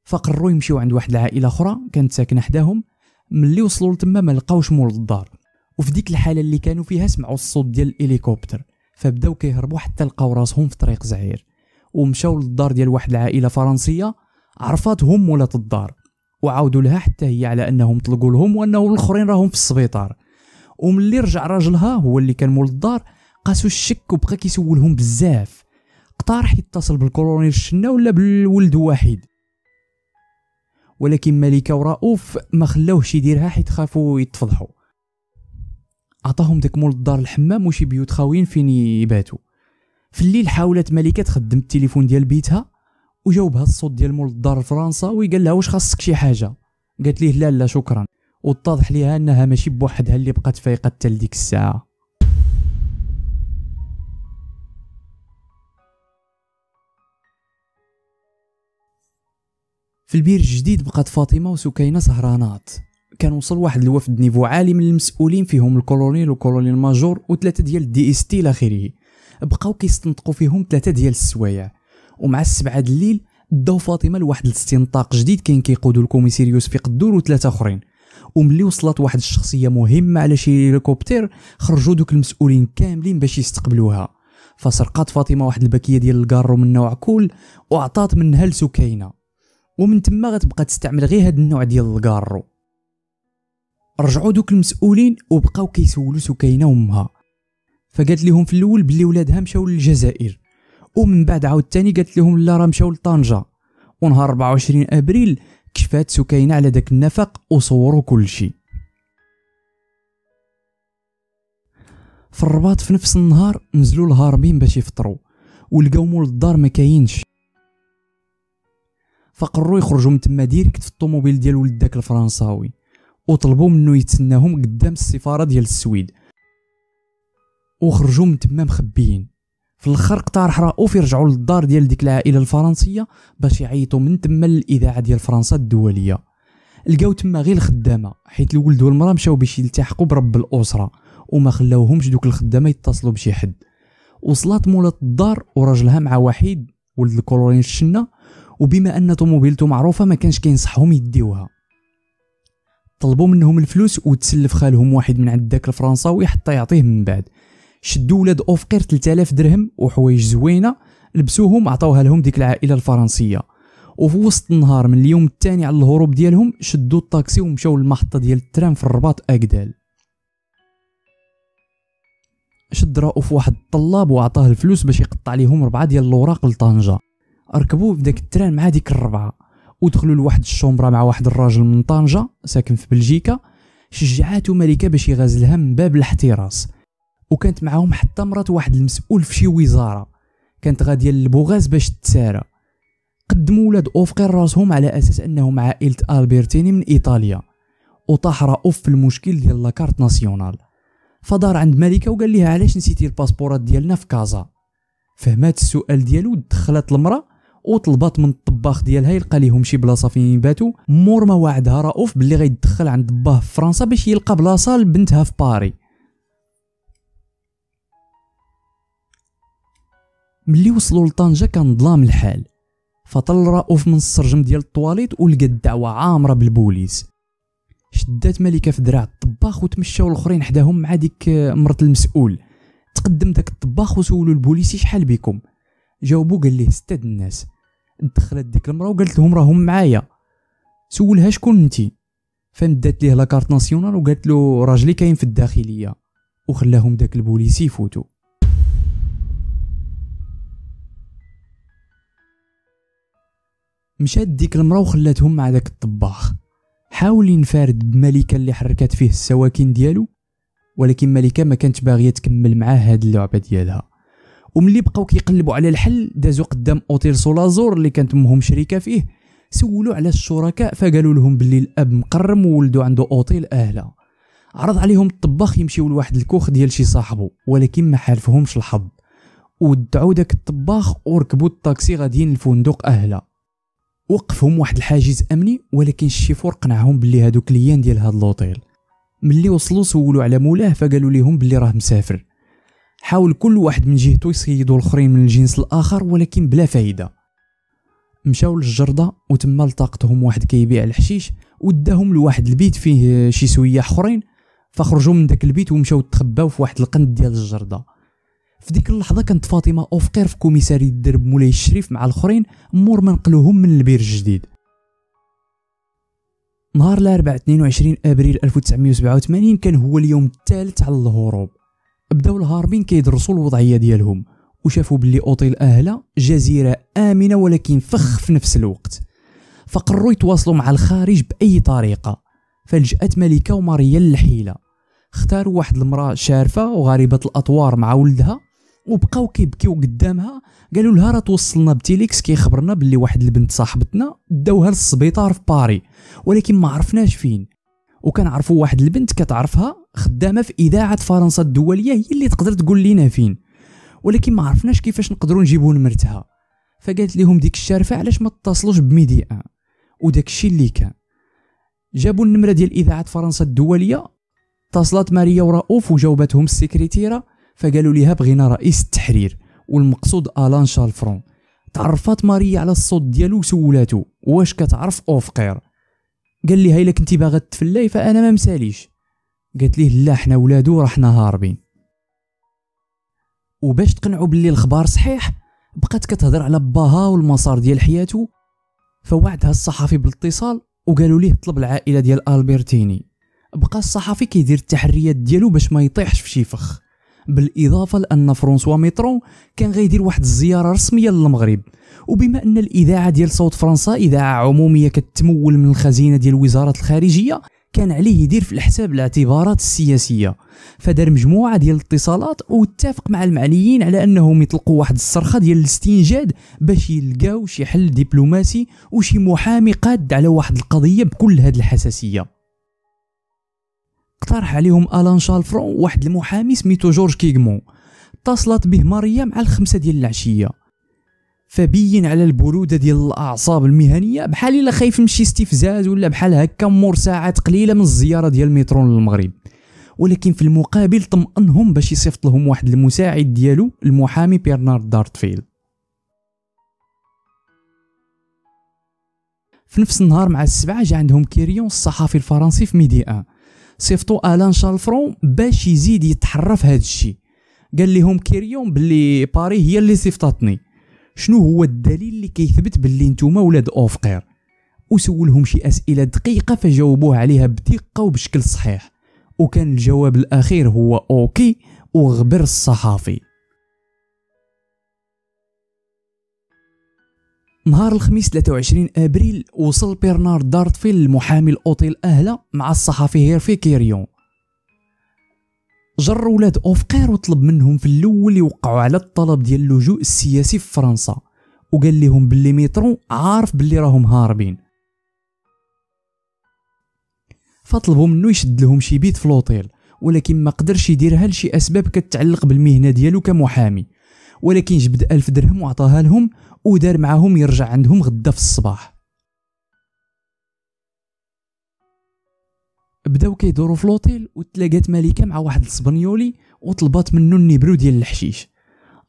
فقرروا يمشيو عند واحد العائله اخرى كانت ساكنه حداهم ملي وصلوا لتما ما لقاوش مول الدار وفي ديك الحاله اللي كانوا فيها سمعوا الصوت ديال الهليكوبتر فبداو كيهربوا حتى لقاو راسهم في طريق زعير ومشاو للدار ديال واحد العائله فرنسيه عرفاتهم ولات الدار وعاودوا لها حتى هي على انهم طلقوا لهم وانه الاخرين راهم في السبيطار وملي رجع راجلها هو اللي كان مول الدار قاسو الشك وبقى كيسولهم بزاف اقترح يتصل بالكولونيل الشنا ولا بالولد واحد ولكن ملكة ورؤوف ما خلاوهش يديرها حيت خافوا يتفضحوا عطاهم داك مول الدار الحمام وشي بيوت خاويين فين يباتوا في الليل حاولت ملكة تخدم التليفون ديال بيتها وجاوبها الصوت ديال مول الدار الفرنساوي وقال لها واش خاصك شي حاجه قالت ليه لا لا شكرا واتضح ليها انها ماشي بوحدها اللي بقات فايقه حتى لديك الساعه في البير الجديد بقات فاطمة وسكينة سهرانات كان وصل واحد الوفد نيفو عالي من المسؤولين فيهم الكولونيل وكولونيل ماجور وثلاثة ديال الدي اس تي لاخره بقاو كيستنطقوا فيهم ثلاثة ديال السوايع ومع السبعة د الليل داو فاطمة لواحد الاستنطاق جديد كاين كيقودو الكوميسيريوس في قدور وثلاثة اخرين وملي وصلت واحد الشخصية مهمة على شي هليكوبتر خرجوا دوك المسؤولين كاملين باش يستقبلوها فسرقات فاطمة واحد البكية ديال الكارو من نوع كول وعطات منها لسكينة ومن تما غتبقى تستعمل غير هاد النوع ديال الكارو رجعوا دوك المسؤولين وبقاو كيسولوا سكينه وامها فقالت لهم في الاول بلي ولادها مشاو للجزائر ومن بعد تاني قالت لهم لا راه مشاو لطنجه ونهار 24 ابريل كشفات سكينه على داك النفق وصوروا كل شيء في الرباط في نفس النهار نزلوا الهاربين باش يفطروا ولقاو مول الدار ما كاينش فقروا يخرجوا من تما ديريكت في الطوموبيل ديال ولد داك الفرنساوي وطلبوا منه يتسناهم قدام السفاره ديال السويد وخرجوا من تما مخبيين في الاخر قطع رؤوف يرجعوا للدار ديال ديك العائله الفرنسيه باش يعيطوا من تما للاذاعه ديال فرنسا الدوليه لقاو تما غير الخدامه حيت الولد والمراه مشاو باش يلتحقوا برب الاسره وما خلاوهمش دوك الخدامه يتصلوا بشي حد وصلات مولات الدار وراجلها مع وحيد ولد الكولونيل الشنه وبما ان طوموبيلته معروفه ما كانش كينصحهم يديوها طلبوا منهم الفلوس وتسلف خالهم واحد من عند داك الفرنساوي حتى يعطيه من بعد شدوا ولاد اوفقير 3000 درهم وحوايج زوينه لبسوهم عطاوها لهم ديك العائله الفرنسيه وفي وسط النهار من اليوم الثاني على الهروب ديالهم شدوا الطاكسي ومشاو للمحطه ديال الترام في الرباط اكدال شد رؤوف واحد الطلاب وعطاه الفلوس باش يقطع ليهم ربعه ديال الوراق لطنجه ركبوا في ذاك التران مع ديك الربعه ودخلوا لواحد الشومبرا مع واحد الراجل من طنجه ساكن في بلجيكا شجعاتو ملكه باش يغازلها من باب الاحتراس وكانت معاهم حتى مرات واحد المسؤول في شي وزاره كانت غاديه للبوغاز باش تسارى قدموا ولاد اوفقير راسهم على اساس انهم عائله البرتيني من ايطاليا وطاح راوف في المشكل ديال لاكارت ناسيونال فدار عند ملكه وقال ليها علاش نسيتي الباسبورات ديالنا في كازا فهمات السؤال ديالو ودخلت المراه وطلبات من الطباخ ديالها يلقى ليهم شي بلاصه فين يباتوا مور ما وعدها رؤوف باللي غيدخل عند باه في فرنسا باش يلقى بلاصه لبنتها في باري ملي وصلوا لطنجه كان ظلام الحال فطل رؤوف من السرجم ديال الطواليت ولقى الدعوه عامره بالبوليس شدات ملكه في دراع الطباخ وتمشاو الاخرين حداهم مع ديك مرت المسؤول تقدم داك الطباخ وسولوا البوليسي شحال بكم جاوبو قال ليه ستة الناس دخلت ديك المرا وقالت لهم راهم معايا سولها شكون نتي فندات ليه لاكارت ناسيونال وقالت له راجلي كاين في الداخليه وخلاهم داك البوليسي يفوتو مشات ديك المرا وخلاتهم مع داك الطباخ حاول ينفرد بملكه اللي حركات فيه السواكن ديالو ولكن ملكه ما كانت باغيه تكمل معاه هاد اللعبه ديالها وملي بقاو كيقلبوا على الحل دازوا قدام اوتيل سولازور اللي كانت مهم شريكه فيه سولوا على الشركاء فقالوا لهم باللي الاب مقرم وولدو عنده اوتيل اهلا عرض عليهم الطباخ يمشيو لواحد الكوخ ديال شي صاحبو ولكن ما حالفهمش الحظ ودعوا داك الطباخ وركبوا الطاكسي غاديين لفندق اهلا وقفهم واحد الحاجز امني ولكن الشيفور قنعهم باللي هادو كليان ديال هاد لوطيل ملي وصلوا سولوا على مولاه فقالوا ليهم باللي راه مسافر حاول كل واحد من جهته يصيدوا الاخرين من الجنس الاخر ولكن بلا فايده مشاو للجرده وتما لطاقتهم واحد كيبيع الحشيش وداهم لواحد البيت فيه شي سويه اخرين فخرجوا من داك البيت ومشاو تخباو في واحد القند ديال الجرده في ديك اللحظه كانت فاطمه اوفقير في كوميساري الدرب مولاي الشريف مع الاخرين مور ما نقلوهم من البير الجديد نهار الاربعاء 22 ابريل 1987 كان هو اليوم الثالث على الهروب بداو الهاربين كيدرسوا الوضعيه ديالهم وشافوا بلي اوطيل اهله جزيره امنه ولكن فخ في نفس الوقت فقروا يتواصلوا مع الخارج باي طريقه فلجات ملكه وماريا للحيله اختاروا واحد المراه شارفه وغريبه الاطوار مع ولدها وبقاو كيبكيو قدامها قالوا لها راه توصلنا بتيليكس كيخبرنا باللي واحد البنت صاحبتنا داوها للسبيطار في باري ولكن ما عرفناش فين عرفوا واحد البنت كتعرفها خدامه في اذاعه فرنسا الدوليه هي اللي تقدر تقول لينا فين ولكن ما عرفناش كيفاش نقدروا نجيبوا نمرتها فقالت لهم ديك الشارفه علاش ما تتصلوش بميدي ان وداك الشيء اللي كان جابوا النمره ديال اذاعه فرنسا الدوليه اتصلت ماريا ورؤوف وجاوبتهم السكرتيره فقالوا ليها بغينا رئيس التحرير والمقصود الان شالفرون تعرفت تعرفات ماريا على الصوت ديالو وسولاتو واش كتعرف اوفقير قال لي هايلا كنتي باغا تفلاي فانا ما مساليش قالت ليه لا حنا ولادو رحنا هاربين وباش تقنعوا باللي الخبر صحيح بقات كتهضر على باها والمسار ديال حياته فوعدها الصحفي بالاتصال وقالوا ليه طلب العائله ديال البرتيني بقى الصحفي كيدير التحريات ديالو باش ما يطيحش في شي فخ بالاضافه لان فرانسوا ميترون كان غيدير واحد الزياره رسميه للمغرب وبما ان الاذاعه ديال صوت فرنسا اذاعه عموميه كتمول من الخزينه ديال وزاره الخارجيه كان عليه يدير في الحساب الاعتبارات السياسيه فدار مجموعه ديال الاتصالات واتفق مع المعنيين على انهم يطلقوا واحد الصرخه ديال الاستنجاد باش يلقاو شي حل دبلوماسي وشي محامي قاد على واحد القضيه بكل هاد الحساسيه اقترح عليهم الان شالفرون واحد المحامي سميتو جورج كيغمون اتصلت به ماريا مع الخمسة ديال العشية فبين على البرودة ديال الأعصاب المهنية بحال إلا خايف من شي استفزاز ولا بحال هكا مور ساعات قليلة من الزيارة ديال مترون للمغرب ولكن في المقابل طمأنهم باش يصيفط لهم واحد المساعد ديالو المحامي بيرنارد دارتفيل في نفس النهار مع السبعة جا عندهم كيريون الصحفي الفرنسي في ميدي ان صيفطوا الان شالفرون باش يزيد يتحرى هذا الشيء قال لهم كيريون بلي باري هي اللي صيفطتني شنو هو الدليل اللي كيثبت بلي نتوما ولاد اوفقير وسولهم شي اسئله دقيقه فجاوبوه عليها بدقه وبشكل صحيح وكان الجواب الاخير هو اوكي وغبر الصحافي نهار الخميس 23 ابريل وصل بيرنارد دارتفيل المحامي الاوتيل اهلا مع الصحفي هيرفي كيريون جر ولاد اوفقير وطلب منهم في الاول يوقعوا على الطلب ديال اللجوء السياسي في فرنسا وقال لهم باللي ميترو عارف باللي راهم هاربين فطلبوا منو يشد لهم شي بيت في الاوتيل ولكن ما قدرش يديرها لشي اسباب كتعلق بالمهنه ديالو كمحامي ولكن جبد ألف درهم وعطاها لهم ودار معاهم يرجع عندهم غدا في الصباح بداو كيدورو في لوطيل وتلاقات ملكه مع واحد الاسبانيولي وطلبات منو النبرو ديال الحشيش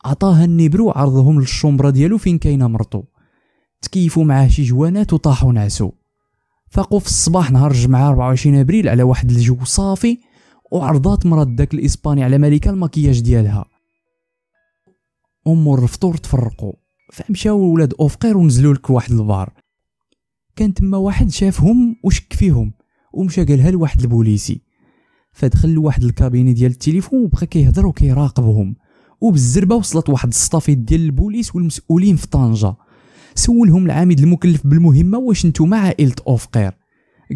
عطاها النبرو عرضهم للشومبرا ديالو فين كاينه مرتو تكيفوا معاه شي جوانات وطاحوا نعسو فاقوا في الصباح نهار الجمعة 24 ابريل على واحد الجو صافي وعرضات مرات داك الاسباني على ملكه المكياج ديالها امور الفطور تفرقوا فمشاو ولاد اوفقير ونزلوا لك واحد البار كان تما واحد شافهم وشك فيهم ومشى قالها لواحد البوليسي فدخل لواحد الكابيني ديال التليفون وبقى كيهضر وكيراقبهم وبالزربه وصلت واحد الصطافيط ديال البوليس والمسؤولين في طنجه سولهم العامد المكلف بالمهمه واش نتوما عائله اوفقير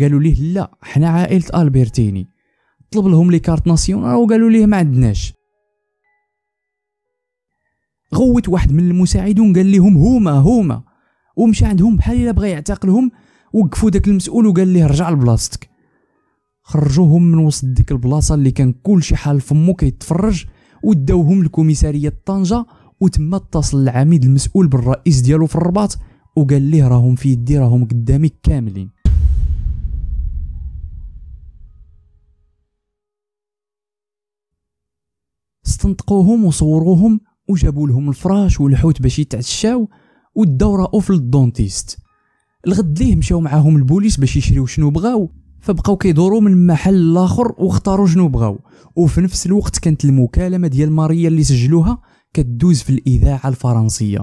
قالوا ليه لا حنا عائله البرتيني طلب لهم لي كارت ناسيونال وقالوا ليه ما عندناش غوت واحد من المساعدون قال لهم هما هما ومشى عندهم بحال الا بغى يعتقلهم وقفوا داك المسؤول وقال ليه رجع لبلاصتك خرجوهم من وسط ديك البلاصه اللي كان كلشي حال فمو كيتفرج وداوهم لكوميساريه طنجه وتما اتصل العميد المسؤول بالرئيس ديالو في الرباط وقال ليه راهم في يدي راهم قدامي كاملين استنطقوهم وصوروهم وجابوا لهم الفراش والحوت باش يتعشاو والدورة راه للدونتيست الغد ليه مشاو معاهم البوليس باش يشريو شنو بغاو فبقاو كيدوروا من محل لاخر واختاروا شنو بغاو وفي نفس الوقت كانت المكالمه ديال ماريا اللي سجلوها كدوز في الاذاعه الفرنسيه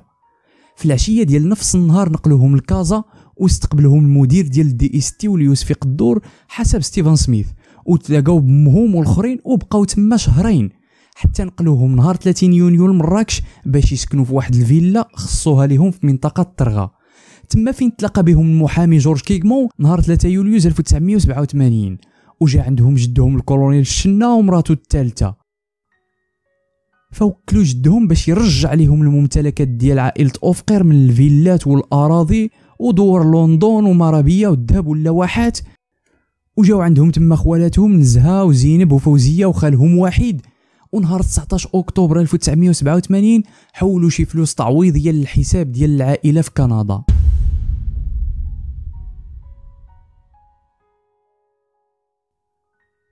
في العشيه ديال نفس النهار نقلوهم لكازا واستقبلهم المدير ديال الدي اس تي في الدور حسب ستيفن سميث وتلاقاو بمهم والاخرين وبقاو تما شهرين حتى نقلوهم نهار 30 يونيو لمراكش باش يسكنوا في واحد الفيلا خصوها ليهم في منطقه الطرغه تما فين تلاقى بهم المحامي جورج كيغمون نهار 3 يوليو 1987 وجا عندهم جدهم الكولونيل الشنا ومراته الثالثه فوكلوا جدهم باش يرجع لهم الممتلكات ديال عائله اوفقير من الفيلات والاراضي ودور لندن ومرابيه والذهب واللواحات وجاو عندهم تما خوالاتهم نزهه وزينب وفوزيه وخالهم وحيد ونهار 19 اكتوبر 1987 حولوا شي فلوس تعويضيه للحساب ديال العائله في كندا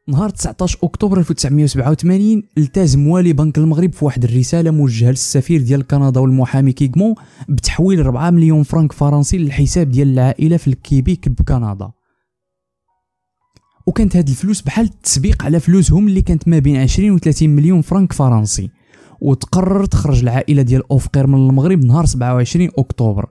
نهار 19 اكتوبر 1987 التزم والي بنك المغرب في واحد الرساله موجهه للسفير ديال كندا والمحامي كيغمون بتحويل 4 مليون فرنك فرنسي للحساب ديال العائله في الكيبيك بكندا وكانت هاد الفلوس بحال التسبيق على فلوسهم اللي كانت ما بين 20 و 30 مليون فرنك فرنسي وتقرر تخرج العائله ديال اوفقير من المغرب نهار 27 اكتوبر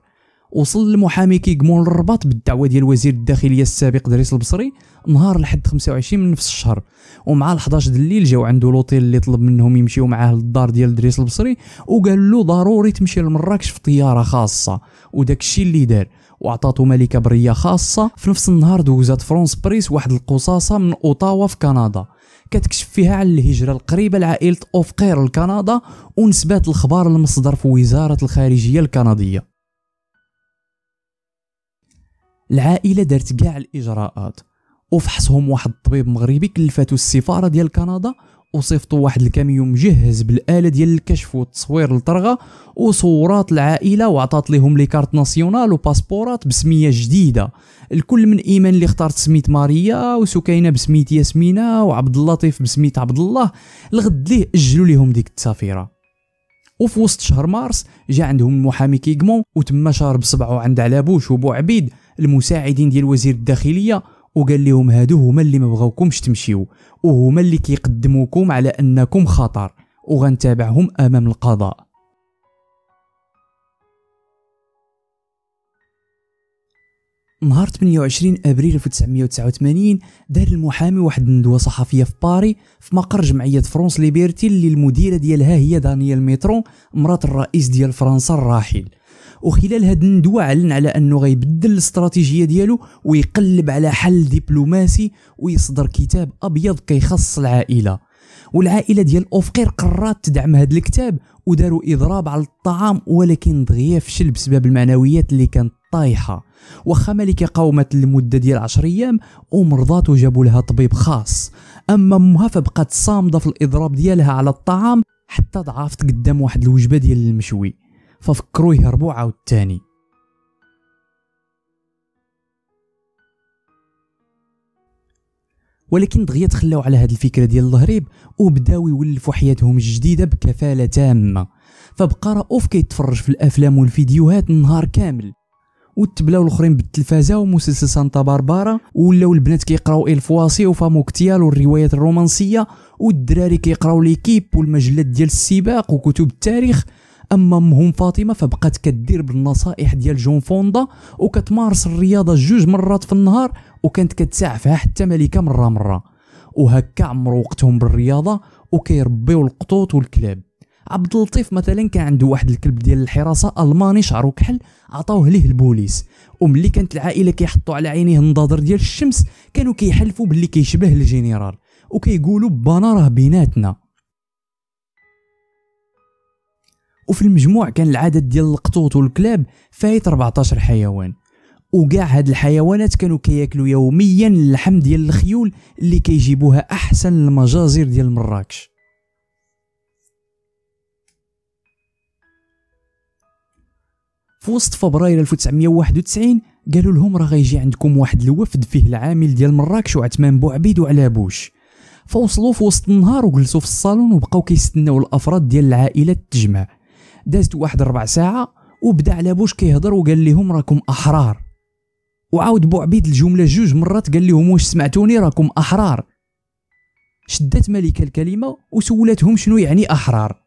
وصل المحامي كيكمون للرباط بالدعوه ديال وزير الداخليه السابق دريس البصري نهار لحد 25 من نفس الشهر ومع ال 11 الليل جاو عنده لوطيل اللي طلب منهم يمشيو معاه للدار ديال دريس البصري وقال له ضروري تمشي لمراكش في طياره خاصه وداك الشيء اللي دار وعطاتو ملكه بريه خاصه في نفس النهار دوزات فرونس بريس واحد القصاصه من اوطاوا في كندا كتكشف فيها على الهجره القريبه لعائله اوفقير لكندا ونسبات الخبر المصدر في وزاره الخارجيه الكنديه العائله دارت كاع الاجراءات وفحصهم واحد الطبيب مغربي كلفاتو السفاره ديال كندا وصيفطوا واحد الكاميو مجهز بالاله ديال الكشف والتصوير للطرغة وصورات العائله وعطات لهم لي كارت ناسيونال وباسبورات بسميه جديده الكل من ايمان اللي اختارت سميت ماريا وسكينه بسميت ياسمينه وعبد اللطيف بسميت عبد الله لغد ليه اجلوا ليهم ديك التسافيره وفي وسط شهر مارس جا عندهم المحامي كيغمون وتما شارب صبعو عند علابوش وبو عبيد المساعدين ديال وزير الداخليه وقال لهم هادو هما اللي ما بغاوكمش تمشيو وهما اللي كيقدموكم على انكم خطر وغنتابعهم امام القضاء نهار 28 ابريل 1989 دار المحامي واحد الندوه صحفيه في باري في مقر جمعيه فرونس ليبرتي اللي المديره ديالها هي دانيال ميترون مرات الرئيس ديال فرنسا الراحل وخلال هاد الندوه اعلن على انه غيبدل الاستراتيجيه ديالو ويقلب على حل دبلوماسي ويصدر كتاب ابيض كيخص العائله والعائله ديال اوفقير قررت تدعم هاد الكتاب وداروا اضراب على الطعام ولكن دغيا فشل بسبب المعنويات اللي كانت طايحه وخا ملكه قاومت لمده ديال عشر ايام ومرضات وجابوا لها طبيب خاص اما امها فبقات صامده في الاضراب ديالها على الطعام حتى ضعفت قدام واحد الوجبه ديال المشوي ففكروا يهربوا عاود تاني ولكن دغيا تخلاو على هذه الفكره ديال الهريب وبداو يولفوا حياتهم الجديده بكفاله تامه فبقى رؤوف كيتفرج في الافلام والفيديوهات النهار كامل وتبلاو الاخرين بالتلفازه ومسلسل سانتا باربارا ولاو البنات كيقراو الفواسي وفاموكتيال والروايات الرومانسيه والدراري كيقراو ليكيب والمجلات ديال السباق وكتب التاريخ اما مهم فاطمه فبقات كدير بالنصائح ديال جون فوندا وكتمارس الرياضه جوج مرات في النهار وكانت كتساع حتى ملكه مره مره وهكا عمرو وقتهم بالرياضه وكيربيو القطوط والكلاب عبد اللطيف مثلا كان عنده واحد الكلب ديال الحراسه الماني شعرو كحل عطاوه ليه البوليس وملي كانت العائله كيحطوا على عينيه النضاضر ديال الشمس كانوا كيحلفوا باللي كيشبه الجنرال وكيقولوا بانا راه بيناتنا وفي المجموع كان العدد ديال القطوط والكلاب فايت 14 حيوان وكاع هاد الحيوانات كانوا كياكلوا يوميا اللحم ديال الخيول اللي كيجيبوها احسن المجازر ديال مراكش في وسط فبراير 1991 قالوا لهم راه غيجي عندكم واحد الوفد فيه العامل ديال مراكش وعثمان بوعبيد وعلابوش فوصلوا في وسط النهار وجلسوا في الصالون وبقاو كيستناو الافراد ديال العائله تجمع دازت واحد ربع ساعه وبدا على بوش كيهضر وقال لهم راكم احرار وعاود بوعبيد الجمله جوج مرات قال لهم واش سمعتوني راكم احرار شدت ملكه الكلمه وسولتهم شنو يعني احرار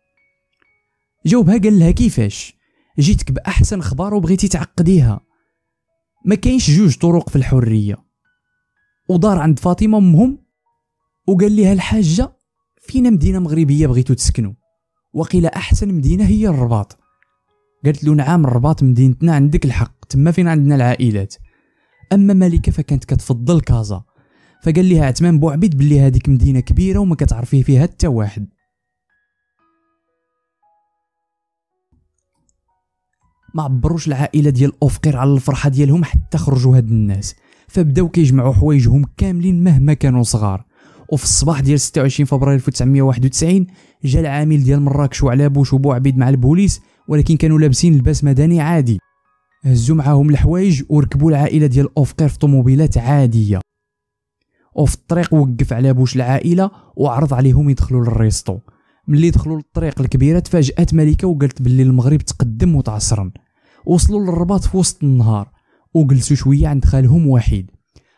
جاوبها قال لها كيفاش جيتك باحسن اخبار وبغيتي تعقديها ما كاينش جوج طرق في الحريه ودار عند فاطمه امهم وقال لها الحاجه فينا مدينه مغربيه بغيتو تسكنوا وقيل أحسن مدينة هي الرباط قالت له نعم الرباط مدينتنا عندك الحق تما فين عندنا العائلات أما ملكة فكانت كتفضل كازا فقال لها عثمان بوعبيد بلي هذيك مدينة كبيرة وما كتعرفي فيها حتى واحد ما عبروش العائله ديال اوفقير على الفرحه ديالهم حتى خرجوا هاد الناس فبداو كيجمعوا حوايجهم كاملين مهما كانوا صغار وفي الصباح ديال 26 فبراير 1991 جا العامل ديال مراكش وعلى بوش وبوعبيد مع البوليس ولكن كانوا لابسين لباس مدني عادي هزوا معاهم الحوايج وركبوا العائله ديال اوفقير في طوموبيلات عاديه وفي الطريق وقف على بوش العائله وعرض عليهم يدخلوا للريستو ملي دخلوا للطريق الكبيره تفاجات ملكه وقالت باللي المغرب تقدم وتعصرن وصلوا للرباط في وسط النهار وجلسوا شويه عند خالهم وحيد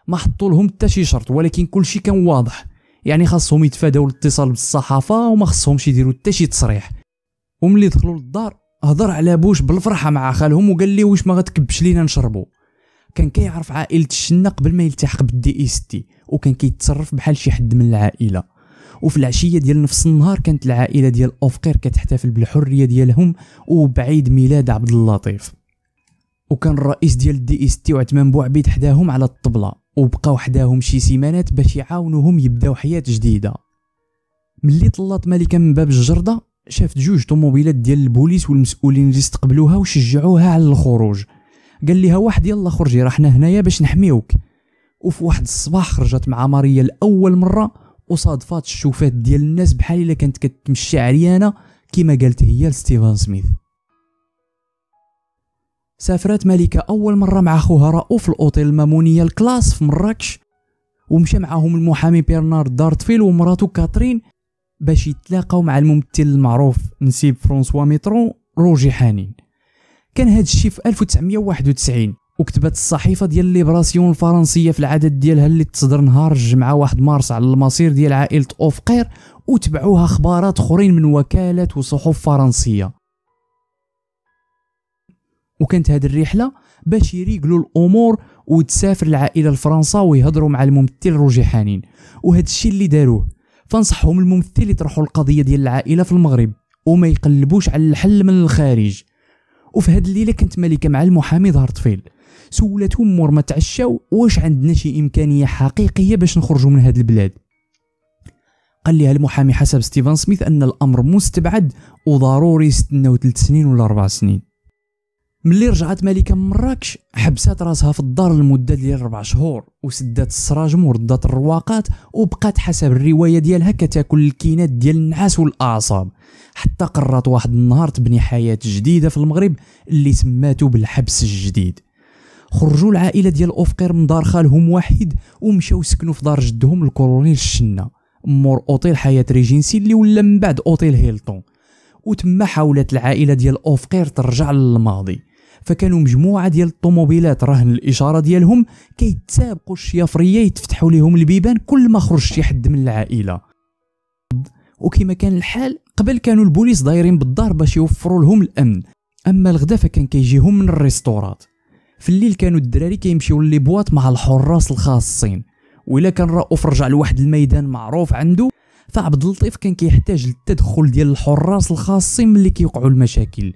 ما حطوا لهم حتى شي شرط ولكن كلشي كان واضح يعني خاصهم يتفاداو الاتصال بالصحافه وما خاصهمش يديروا حتى شي تصريح وملي دخلوا للدار هضر على بوش بالفرحه مع خالهم وقال لي واش ما غتكبش لينا نشربو كان كيعرف عائله الشنه قبل ما يلتحق بالدي اي ستي وكان كيتصرف بحال شي حد من العائله وفي العشيه ديال نفس النهار كانت العائله ديال اوفقير كتحتفل بالحريه ديالهم وبعيد ميلاد عبد اللطيف وكان الرئيس ديال الدي اس تي وعثمان بوعبيد حداهم على الطبله وبقاو حداهم شي سيمانات باش يعاونوهم يبداو حياه جديده ملي طلات ملكه من باب الجرده شافت جوج طوموبيلات ديال البوليس والمسؤولين اللي استقبلوها وشجعوها على الخروج قال ليها واحد يلا خرجي راحنا هنايا باش نحميوك وفي واحد الصباح خرجت مع ماريا لاول مره وصادفات الشوفات ديال الناس بحال الا كانت كتمشى عريانه كما قالت هي لستيفان سميث سافرات ملكة أول مرة مع خوها رؤوف الأوتيل المامونية الكلاس في مراكش ومشى معاهم المحامي بيرنارد دارتفيل ومراته كاترين باش يتلاقاو مع الممثل المعروف نسيب فرانسوا ميترو روجي حانين كان هاد الشي في 1991 وكتبت الصحيفة ديال ليبراسيون الفرنسية في العدد ديالها اللي تصدر نهار الجمعة واحد مارس على المصير ديال عائلة أوفقير وتبعوها اخبارات اخرين من وكالات وصحف فرنسية وكانت هذه الرحله باش يريقلوا الامور وتسافر العائله لفرنسا ويهضروا مع الممثل روجي حنين وهذا الشيء اللي داروه فنصحهم الممثل يطرحوا القضيه ديال العائله في المغرب وما يقلبوش على الحل من الخارج وفي هذه الليله كانت ملكه مع المحامي ظهر طفيل سولتهم مور ما تعشاو واش عندنا شي امكانيه حقيقيه باش نخرجوا من هذه البلاد قال لها المحامي حسب ستيفن سميث ان الامر مستبعد وضروري يستناو ثلاث سنين ولا أربع سنين ملي رجعت ملكه مراكش حبسات راسها في الدار لمده ديال ربع شهور وسدات السراجم وردات الرواقات وبقات حسب الروايه ديالها كتاكل الكينات ديال النعاس والاعصاب حتى قررت واحد النهار تبني حياه جديده في المغرب اللي سماتو بالحبس الجديد خرجوا العائله ديال اوفقير من دار خالهم وحيد ومشاو سكنوا في دار جدهم الكولونيل الشنه مور اوتيل حياه ريجينسي اللي ولا من بعد اوتيل هيلتون وتما حاولت العائله ديال اوفقير ترجع للماضي فكانوا مجموعه ديال الطوموبيلات راهن الاشاره ديالهم كيتسابقوا الشيافريه يتفتحوا لهم البيبان كل ما خرج شي حد من العائله وكما كان الحال قبل كانوا البوليس دايرين بالدار باش يوفروا لهم الامن اما الغدا فكان كيجيهم من الريستورات في الليل كانوا الدراري كيمشيو لي بواط مع الحراس الخاصين وإلا كان رؤوف رجع لواحد الميدان معروف عنده فعبد اللطيف كان كيحتاج للتدخل ديال الحراس الخاصين ملي كيوقعوا المشاكل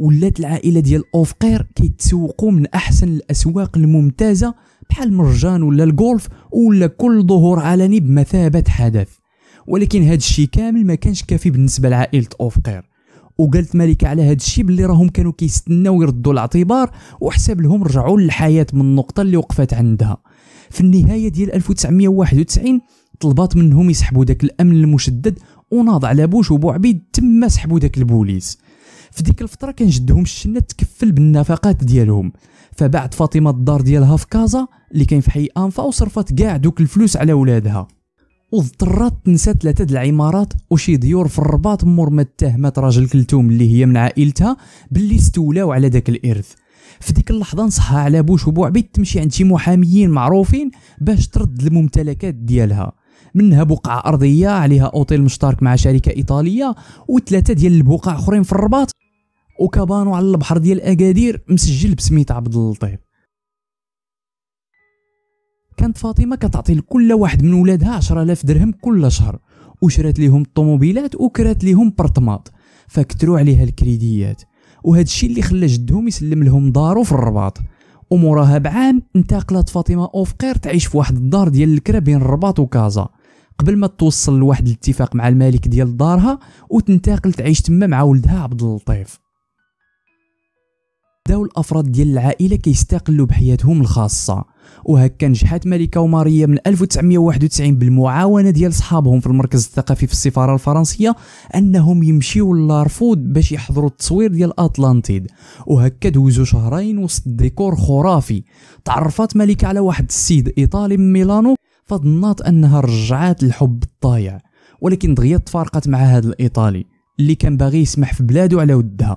ولات العائله ديال اوفقير كيتسوقوا من احسن الاسواق الممتازه بحال المرجان ولا الجولف ولا كل ظهور علني بمثابه حدث ولكن هاد الشي كامل ما كانش كافي بالنسبه لعائله اوفقير وقالت ملكة على هاد الشي باللي راهم كانوا كيستناو يردوا الاعتبار وحساب لهم رجعوا للحياة من النقطة اللي وقفت عندها في النهاية ديال 1991 طلبات منهم يسحبوا داك الأمن المشدد وناض على بوش وبو عبيد تما سحبوا داك البوليس في ديك الفتره كان جدهم الشنه تكفل بالنفقات ديالهم فبعد فاطمه الدار ديالها في كازا اللي كاين في حي انفا وصرفت كاع دوك الفلوس على ولادها واضطرت تنسى ثلاثه د العمارات وشي ديور في الرباط مور ما اتهمت راجل كلثوم اللي هي من عائلتها باللي استولاو على داك الارث في ديك اللحظه نصحها على بوش وبوعبيد تمشي عند شي محاميين معروفين باش ترد الممتلكات ديالها منها بقعة أرضية عليها أوتيل مشترك مع شركة إيطالية وثلاثة ديال البقع أخرين في الرباط وكابانو على البحر ديال اكادير مسجل بسميت عبد اللطيف كانت فاطمه كتعطي لكل واحد من ولادها 10000 درهم كل شهر وشرات ليهم الطوموبيلات وكرات ليهم برطماط فكترو عليها الكريديات وهذا الشيء اللي خلى جدهم يسلم لهم دارو في الرباط وموراها بعام انتقلت فاطمه اوفقير تعيش في واحد الدار ديال الكرا بين الرباط وكازا قبل ما توصل لواحد الاتفاق مع المالك ديال دارها وتنتقل تعيش تما مع ولدها عبد اللطيف بداو الافراد ديال العائله كيستقلوا بحياتهم الخاصه وهكا نجحت ملكه وماريا من 1991 بالمعاونه ديال صحابهم في المركز الثقافي في السفاره الفرنسيه انهم يمشيو لارفود باش يحضروا التصوير ديال اطلانتيد وهكا دوزوا شهرين وسط ديكور خرافي تعرفت ملكه على واحد السيد ايطالي من ميلانو فظنات انها رجعات الحب الضايع ولكن دغيا تفارقت مع هذا الايطالي اللي كان باغي يسمح في بلادو على ودها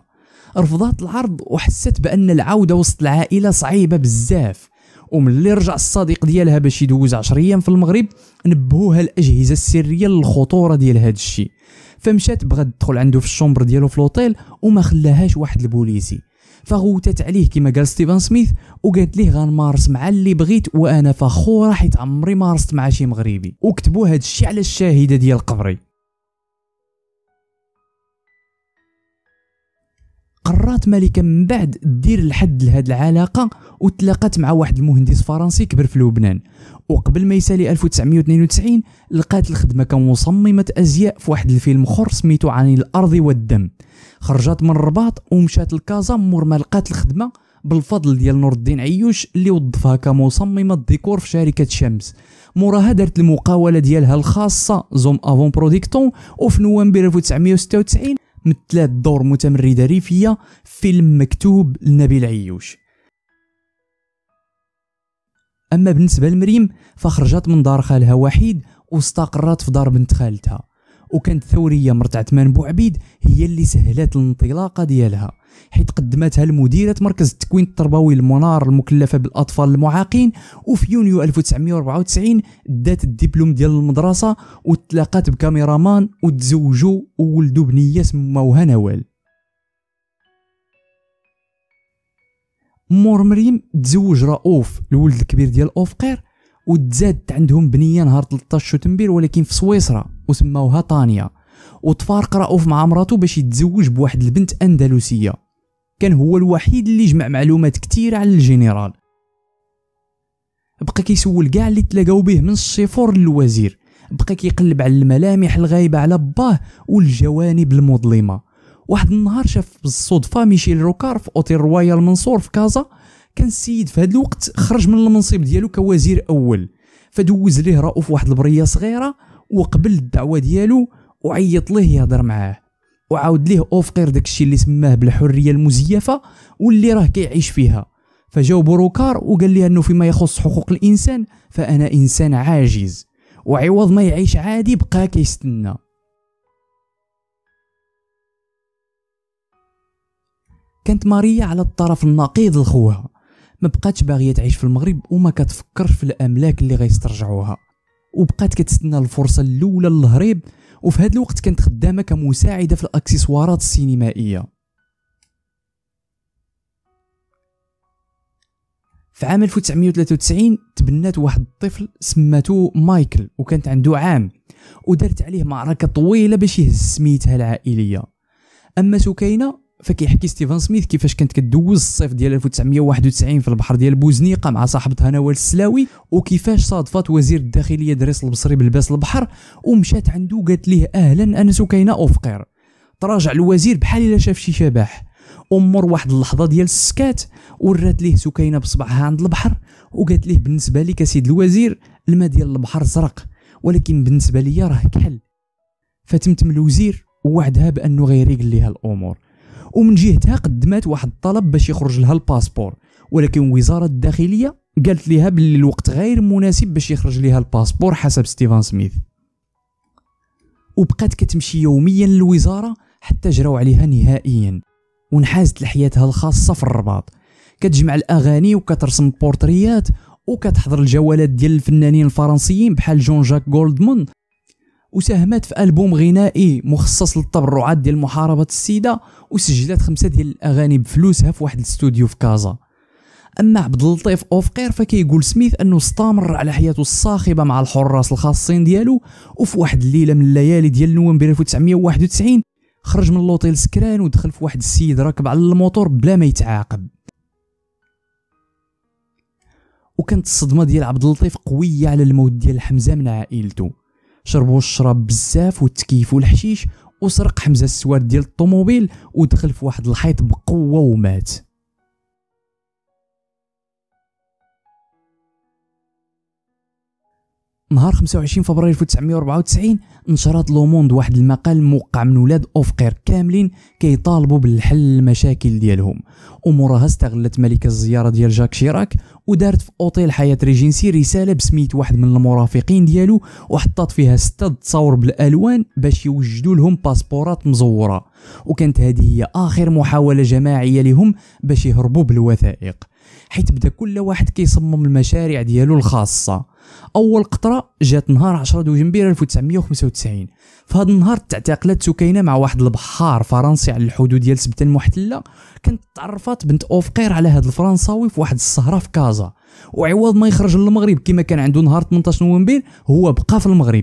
رفضات العرض وحست بان العوده وسط العائله صعيبه بزاف وملي رجع الصديق ديالها باش يدوز 10 ايام في المغرب نبهوها الاجهزه السريه للخطوره ديال هذا الشيء فمشات بغات تدخل عنده في الشومبر ديالو في لوطيل وما خلاهاش واحد البوليسي فغوتت عليه كما قال ستيفن سميث وقالت ليه غنمارس مع اللي بغيت وانا فخوره حيت عمري مارست مع شي مغربي وكتبوا هذا الشيء على الشاهده ديال قبري قررت ملكه من بعد دير الحد لهاد العلاقه وتلاقات مع واحد المهندس فرنسي كبر في لبنان وقبل ما يسالي 1992 لقات الخدمه كمصممه ازياء في واحد الفيلم اخر سميتو عن الارض والدم خرجت من الرباط ومشات لكازا مور ما لقات الخدمه بالفضل ديال نور الدين عيوش اللي وظفها كمصممه ديكور في شركه شمس موراها دارت المقاوله ديالها الخاصه زوم افون بروديكتون وفي نوفمبر 1996 مثلات دور متمردة ريفية فيلم مكتوب لنبيل عيوش أما بالنسبة لمريم فخرجت من دار خالها وحيد واستقرت في دار بنت خالتها وكانت ثورية مرتعة منبو عبيد هي اللي سهلت الانطلاقة ديالها حيث قدمتها لمديرة مركز التكوين التربوي المنار المكلفة بالأطفال المعاقين وفي يونيو 1994 دات الدبلوم ديال المدرسة وتلاقات بكاميرامان وتزوجوا وولدوا بنية سموها نوال مور مريم تزوج رؤوف الولد الكبير ديال أوفقير وتزادت عندهم بنيه نهار 13 شتنبر ولكن في سويسرا وسموها طانيه وتفارق رؤوف مع مراتو باش يتزوج بواحد البنت اندلسيه كان هو الوحيد اللي جمع معلومات كتيرة على الجنرال بقى كيسول كاع اللي تلاقاو به من الشيفور للوزير بقى كيقلب على الملامح الغايبة على باه والجوانب المظلمة واحد النهار شاف بالصدفة ميشيل روكار في اوتيل رويال منصور في كازا كان السيد في هذا الوقت خرج من المنصب ديالو كوزير اول فدوز ليه رؤوف واحد البريه صغيره وقبل الدعوه ديالو وعيط ليه يهضر معاه وعاود ليه اوفقير داكشي اللي سماه بالحريه المزيفه واللي راه كيعيش فيها فجاوب روكار وقال لي انه فيما يخص حقوق الانسان فانا انسان عاجز وعوض ما يعيش عادي بقى كيستنى كانت ماريا على الطرف النقيض لخوها ما بقاتش باغيه تعيش في المغرب وما كتفكرش في الاملاك اللي غيسترجعوها وبقات كتستنى الفرصه الاولى للهريب وفي هذا الوقت كانت خدامه كمساعده في الاكسسوارات السينمائيه في عام 1993 تبنات واحد الطفل سماتو مايكل وكانت عنده عام ودارت عليه معركة طويلة باش يهز سميتها العائلية أما سكينة فكيحكي ستيفن سميث كيفاش كانت كدوز الصيف ديال 1991 في البحر ديال بوزنيقه مع صاحبتها نوال السلاوي وكيفاش صادفات وزير الداخليه دريس البصري بلباس البحر ومشات عنده قالت ليه اهلا انا سكينه اوفقير تراجع الوزير بحال الا شاف شي شباح امر واحد اللحظه ديال السكات ورات ليه سكينه بصبعها عند البحر وقالت ليه بالنسبه لك اسيد الوزير الماء ديال البحر زرق ولكن بالنسبه ليا راه كحل فتمتم الوزير ووعدها بانه غيريق ليها الامور ومن جهتها قدمات واحد الطلب باش يخرج لها الباسبور ولكن وزاره الداخليه قالت لها باللي الوقت غير مناسب باش يخرج لها الباسبور حسب ستيفان سميث وبقات كتمشي يوميا للوزاره حتى جراو عليها نهائيا ونحازت لحياتها الخاصه في الرباط كتجمع الاغاني وكترسم بورتريات وكتحضر الجولات ديال الفنانين الفرنسيين بحال جون جاك جولدمان وساهمت في ألبوم غنائي مخصص للتبرعات ديال محاربة السيدة وسجلت خمسة ديال الأغاني بفلوسها في واحد الاستوديو في كازا أما عبد اللطيف أوفقير فكيقول سميث أنه استمر على حياته الصاخبة مع الحراس الخاصين ديالو وفي واحد الليلة من الليالي ديال نوفمبر 1991 خرج من لوطيل سكران ودخل في واحد السيد راكب على الموتور بلا ما يتعاقب وكانت الصدمة ديال عبد اللطيف قوية على الموت ديال حمزة من عائلته شربوا الشراب بزاف وتكيفوا الحشيش وسرق حمزه السوار ديال الطوموبيل ودخل في واحد الحيط بقوه ومات نهار 25 فبراير 1994 نشرت لوموند واحد المقال موقع من ولاد اوفقير كاملين كيطالبوا بالحل المشاكل ديالهم وموراها استغلت ملكه الزياره ديال جاك شيراك ودارت في اوتيل حياه ريجينسي رساله بسميت واحد من المرافقين ديالو وحطت فيها ستة تصاور بالالوان باش يوجدوا لهم باسبورات مزوره وكانت هذه هي اخر محاوله جماعيه لهم باش يهربوا بالوثائق حيت بدا كل واحد كيصمم المشاريع ديالو الخاصه اول قطره جات نهار 10 دجنبير 1995 فهاد النهار تعتقلت سكينه مع واحد البحار فرنسي على الحدود ديال سبتة المحتله كانت تعرفات بنت اوفقير على هاد الفرنساوي في واحد السهره في كازا وعوض ما يخرج للمغرب كما كان عنده نهار 18 نوفمبر هو بقى في المغرب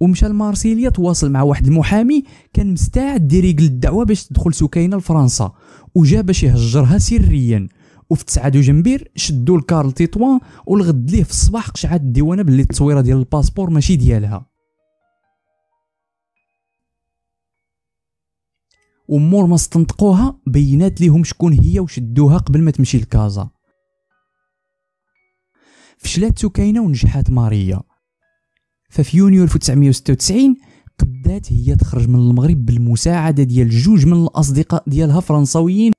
ومشى لمارسيليا تواصل مع واحد المحامي كان مستعد يريقل الدعوه باش تدخل سكينه لفرنسا وجا باش يهجرها سريا وفي 9 دو جنبير شدوا لكارل تيطوان والغد ليه في الصباح قشعات الديوانه باللي التصويره ديال الباسبور ماشي ديالها ومور ما استنطقوها بينات ليهم شكون هي وشدوها قبل ما تمشي لكازا فشلات سكينه ونجحات ماريا ففي يونيو 1996 قدات هي تخرج من المغرب بالمساعده ديال جوج من الاصدقاء ديالها فرنسويين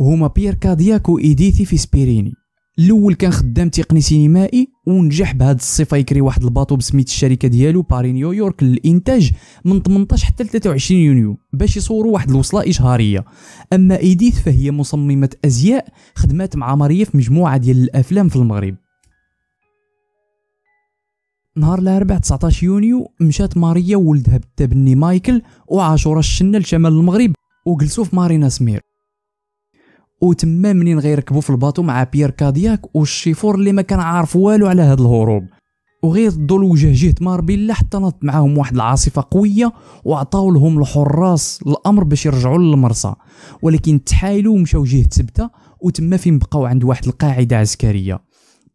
هما بيير كادياك ايديثي في سبيريني الاول كان خدام تقني سينمائي ونجح بهاد الصفه يكري واحد الباطو بسميت الشركه ديالو باري نيويورك للانتاج من 18 حتى 23 يونيو باش يصوروا واحد الوصله اشهاريه اما ايديث فهي مصممه ازياء خدمات مع ماريا في مجموعه ديال الافلام في المغرب نهار الاربعاء 19 يونيو مشات ماريا وولدها بالتبني مايكل وعاشوره الشنه لشمال المغرب وجلسوا في مارينا سمير وتما منين غيركبوا في الباطو مع بيير كادياك والشيفور اللي ما كان عارف والو على هذا الهروب وغير ضو جهه ماربيلا حتى نط معاهم واحد العاصفة قوية وعطاو لهم الحراس الأمر باش يرجعوا للمرسى ولكن تحايلوا ومشاو جهة سبتة وتما فين بقاو عند واحد القاعدة عسكرية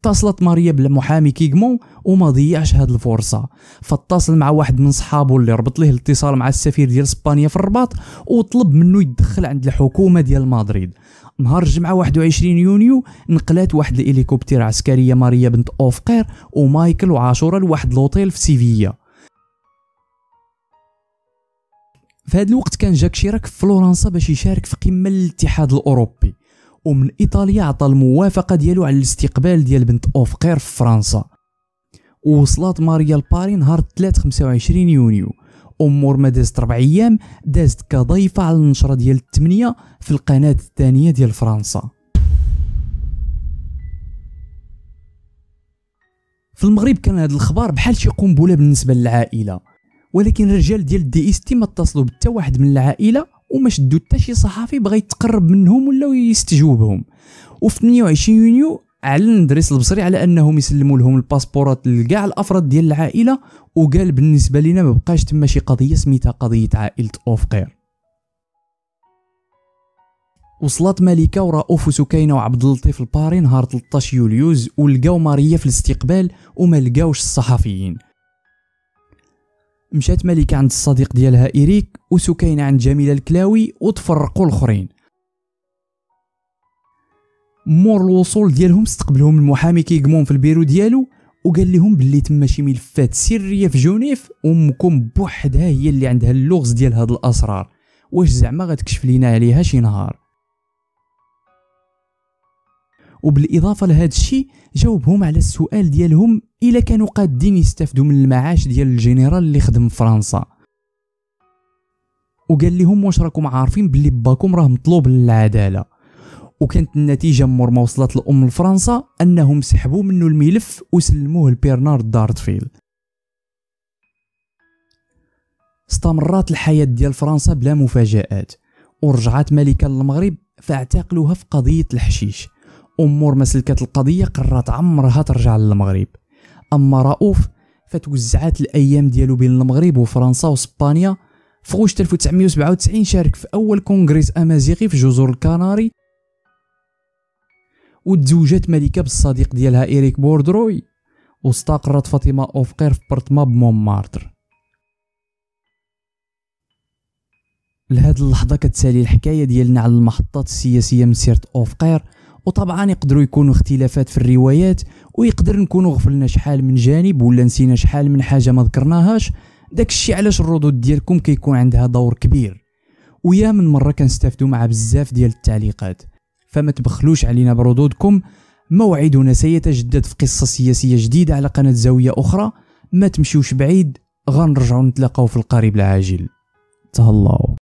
اتصلت ماريا بالمحامي كيغمون وما ضيعش هاد الفرصه فاتصل مع واحد من صحابه اللي ربط ليه الاتصال مع السفير ديال اسبانيا في الرباط وطلب منه يدخل عند الحكومه ديال مدريد نهار الجمعة 21 يونيو نقلات واحد الهليكوبتر عسكرية ماريا بنت أوفقير ومايكل وعاشورة لواحد لوطيل في سيفيا في هذا الوقت كان جاك شيراك في فلورنسا باش يشارك في قمة الاتحاد الأوروبي ومن ايطاليا عطى الموافقه ديالو على الاستقبال ديال بنت اوفقير في فرنسا وصلات ماريا لباري نهار 3 25 يونيو امور ما دازت ربع ايام دازت كضيفه على النشره ديال الثمانيه في القناه الثانيه ديال فرنسا في المغرب كان هذا الخبر بحال شي قنبله بالنسبه للعائله ولكن الرجال ديال دي اس تي ما اتصلوا بالتا واحد من العائله وما شدوا حتى شي صحفي بغى يتقرب منهم ولا يستجوبهم وفي 28 يونيو اعلن دريس البصري على انهم يسلموا لهم الباسبورات لكاع الافراد ديال العائله وقال بالنسبه لنا ما بقاش تما شي قضيه سميتها قضيه عائله اوفقير وصلت ملكه ورؤوف وسكينه وعبد اللطيف الباري نهار 13 يوليوز ولقاو ماريا في الاستقبال وما لقاوش الصحفيين مشات ملكة عند الصديق ديالها إيريك وسكينة عند جميلة الكلاوي وتفرقوا الآخرين مور الوصول ديالهم استقبلهم المحامي كيقمون في البيرو ديالو وقال لهم باللي تما شي ملفات سريه في جونيف أمكم بوحدها هي اللي عندها اللغز ديال هاد الاسرار واش زعما غتكشف لينا عليها شي نهار وبالاضافه لهذا الشي جاوبهم على السؤال ديالهم الا كانوا قادين يستافدوا من المعاش ديال الجنرال اللي خدم فرنسا وقال لهم واش راكم عارفين بلي باكم راه مطلوب للعداله وكانت النتيجه مور ما وصلت الام لفرنسا انهم سحبوا منه الملف وسلموه لبيرنارد دارتفيل استمرت الحياه ديال فرنسا بلا مفاجات ورجعت ملكه للمغرب فاعتقلوها في قضيه الحشيش امور ما سلكت القضيه قررت عمرها ترجع للمغرب اما رؤوف فتوزعات الايام ديالو بين المغرب وفرنسا واسبانيا في غوش 1997 شارك في اول كونغرس امازيغي في جزر الكناري وتزوجات ملكه بالصديق ديالها إيريك بوردروي واستقرت فاطمه اوفقير في بارتما بمونمارتر لهاد اللحظة كتسالي الحكاية ديالنا على المحطات السياسية من سيرة أوفقير وطبعا يقدروا يكونوا اختلافات في الروايات ويقدر نكونوا غفلنا شحال من جانب ولا نسينا شحال من حاجه ما ذكرناهاش داكشي علاش الردود ديالكم كيكون عندها دور كبير ويا من مره كنستافدوا مع بزاف ديال التعليقات فما تبخلوش علينا بردودكم موعدنا سيتجدد في قصه سياسيه جديده على قناه زاويه اخرى ما تمشيوش بعيد غنرجعوا نتلاقاو في القريب العاجل تهلاو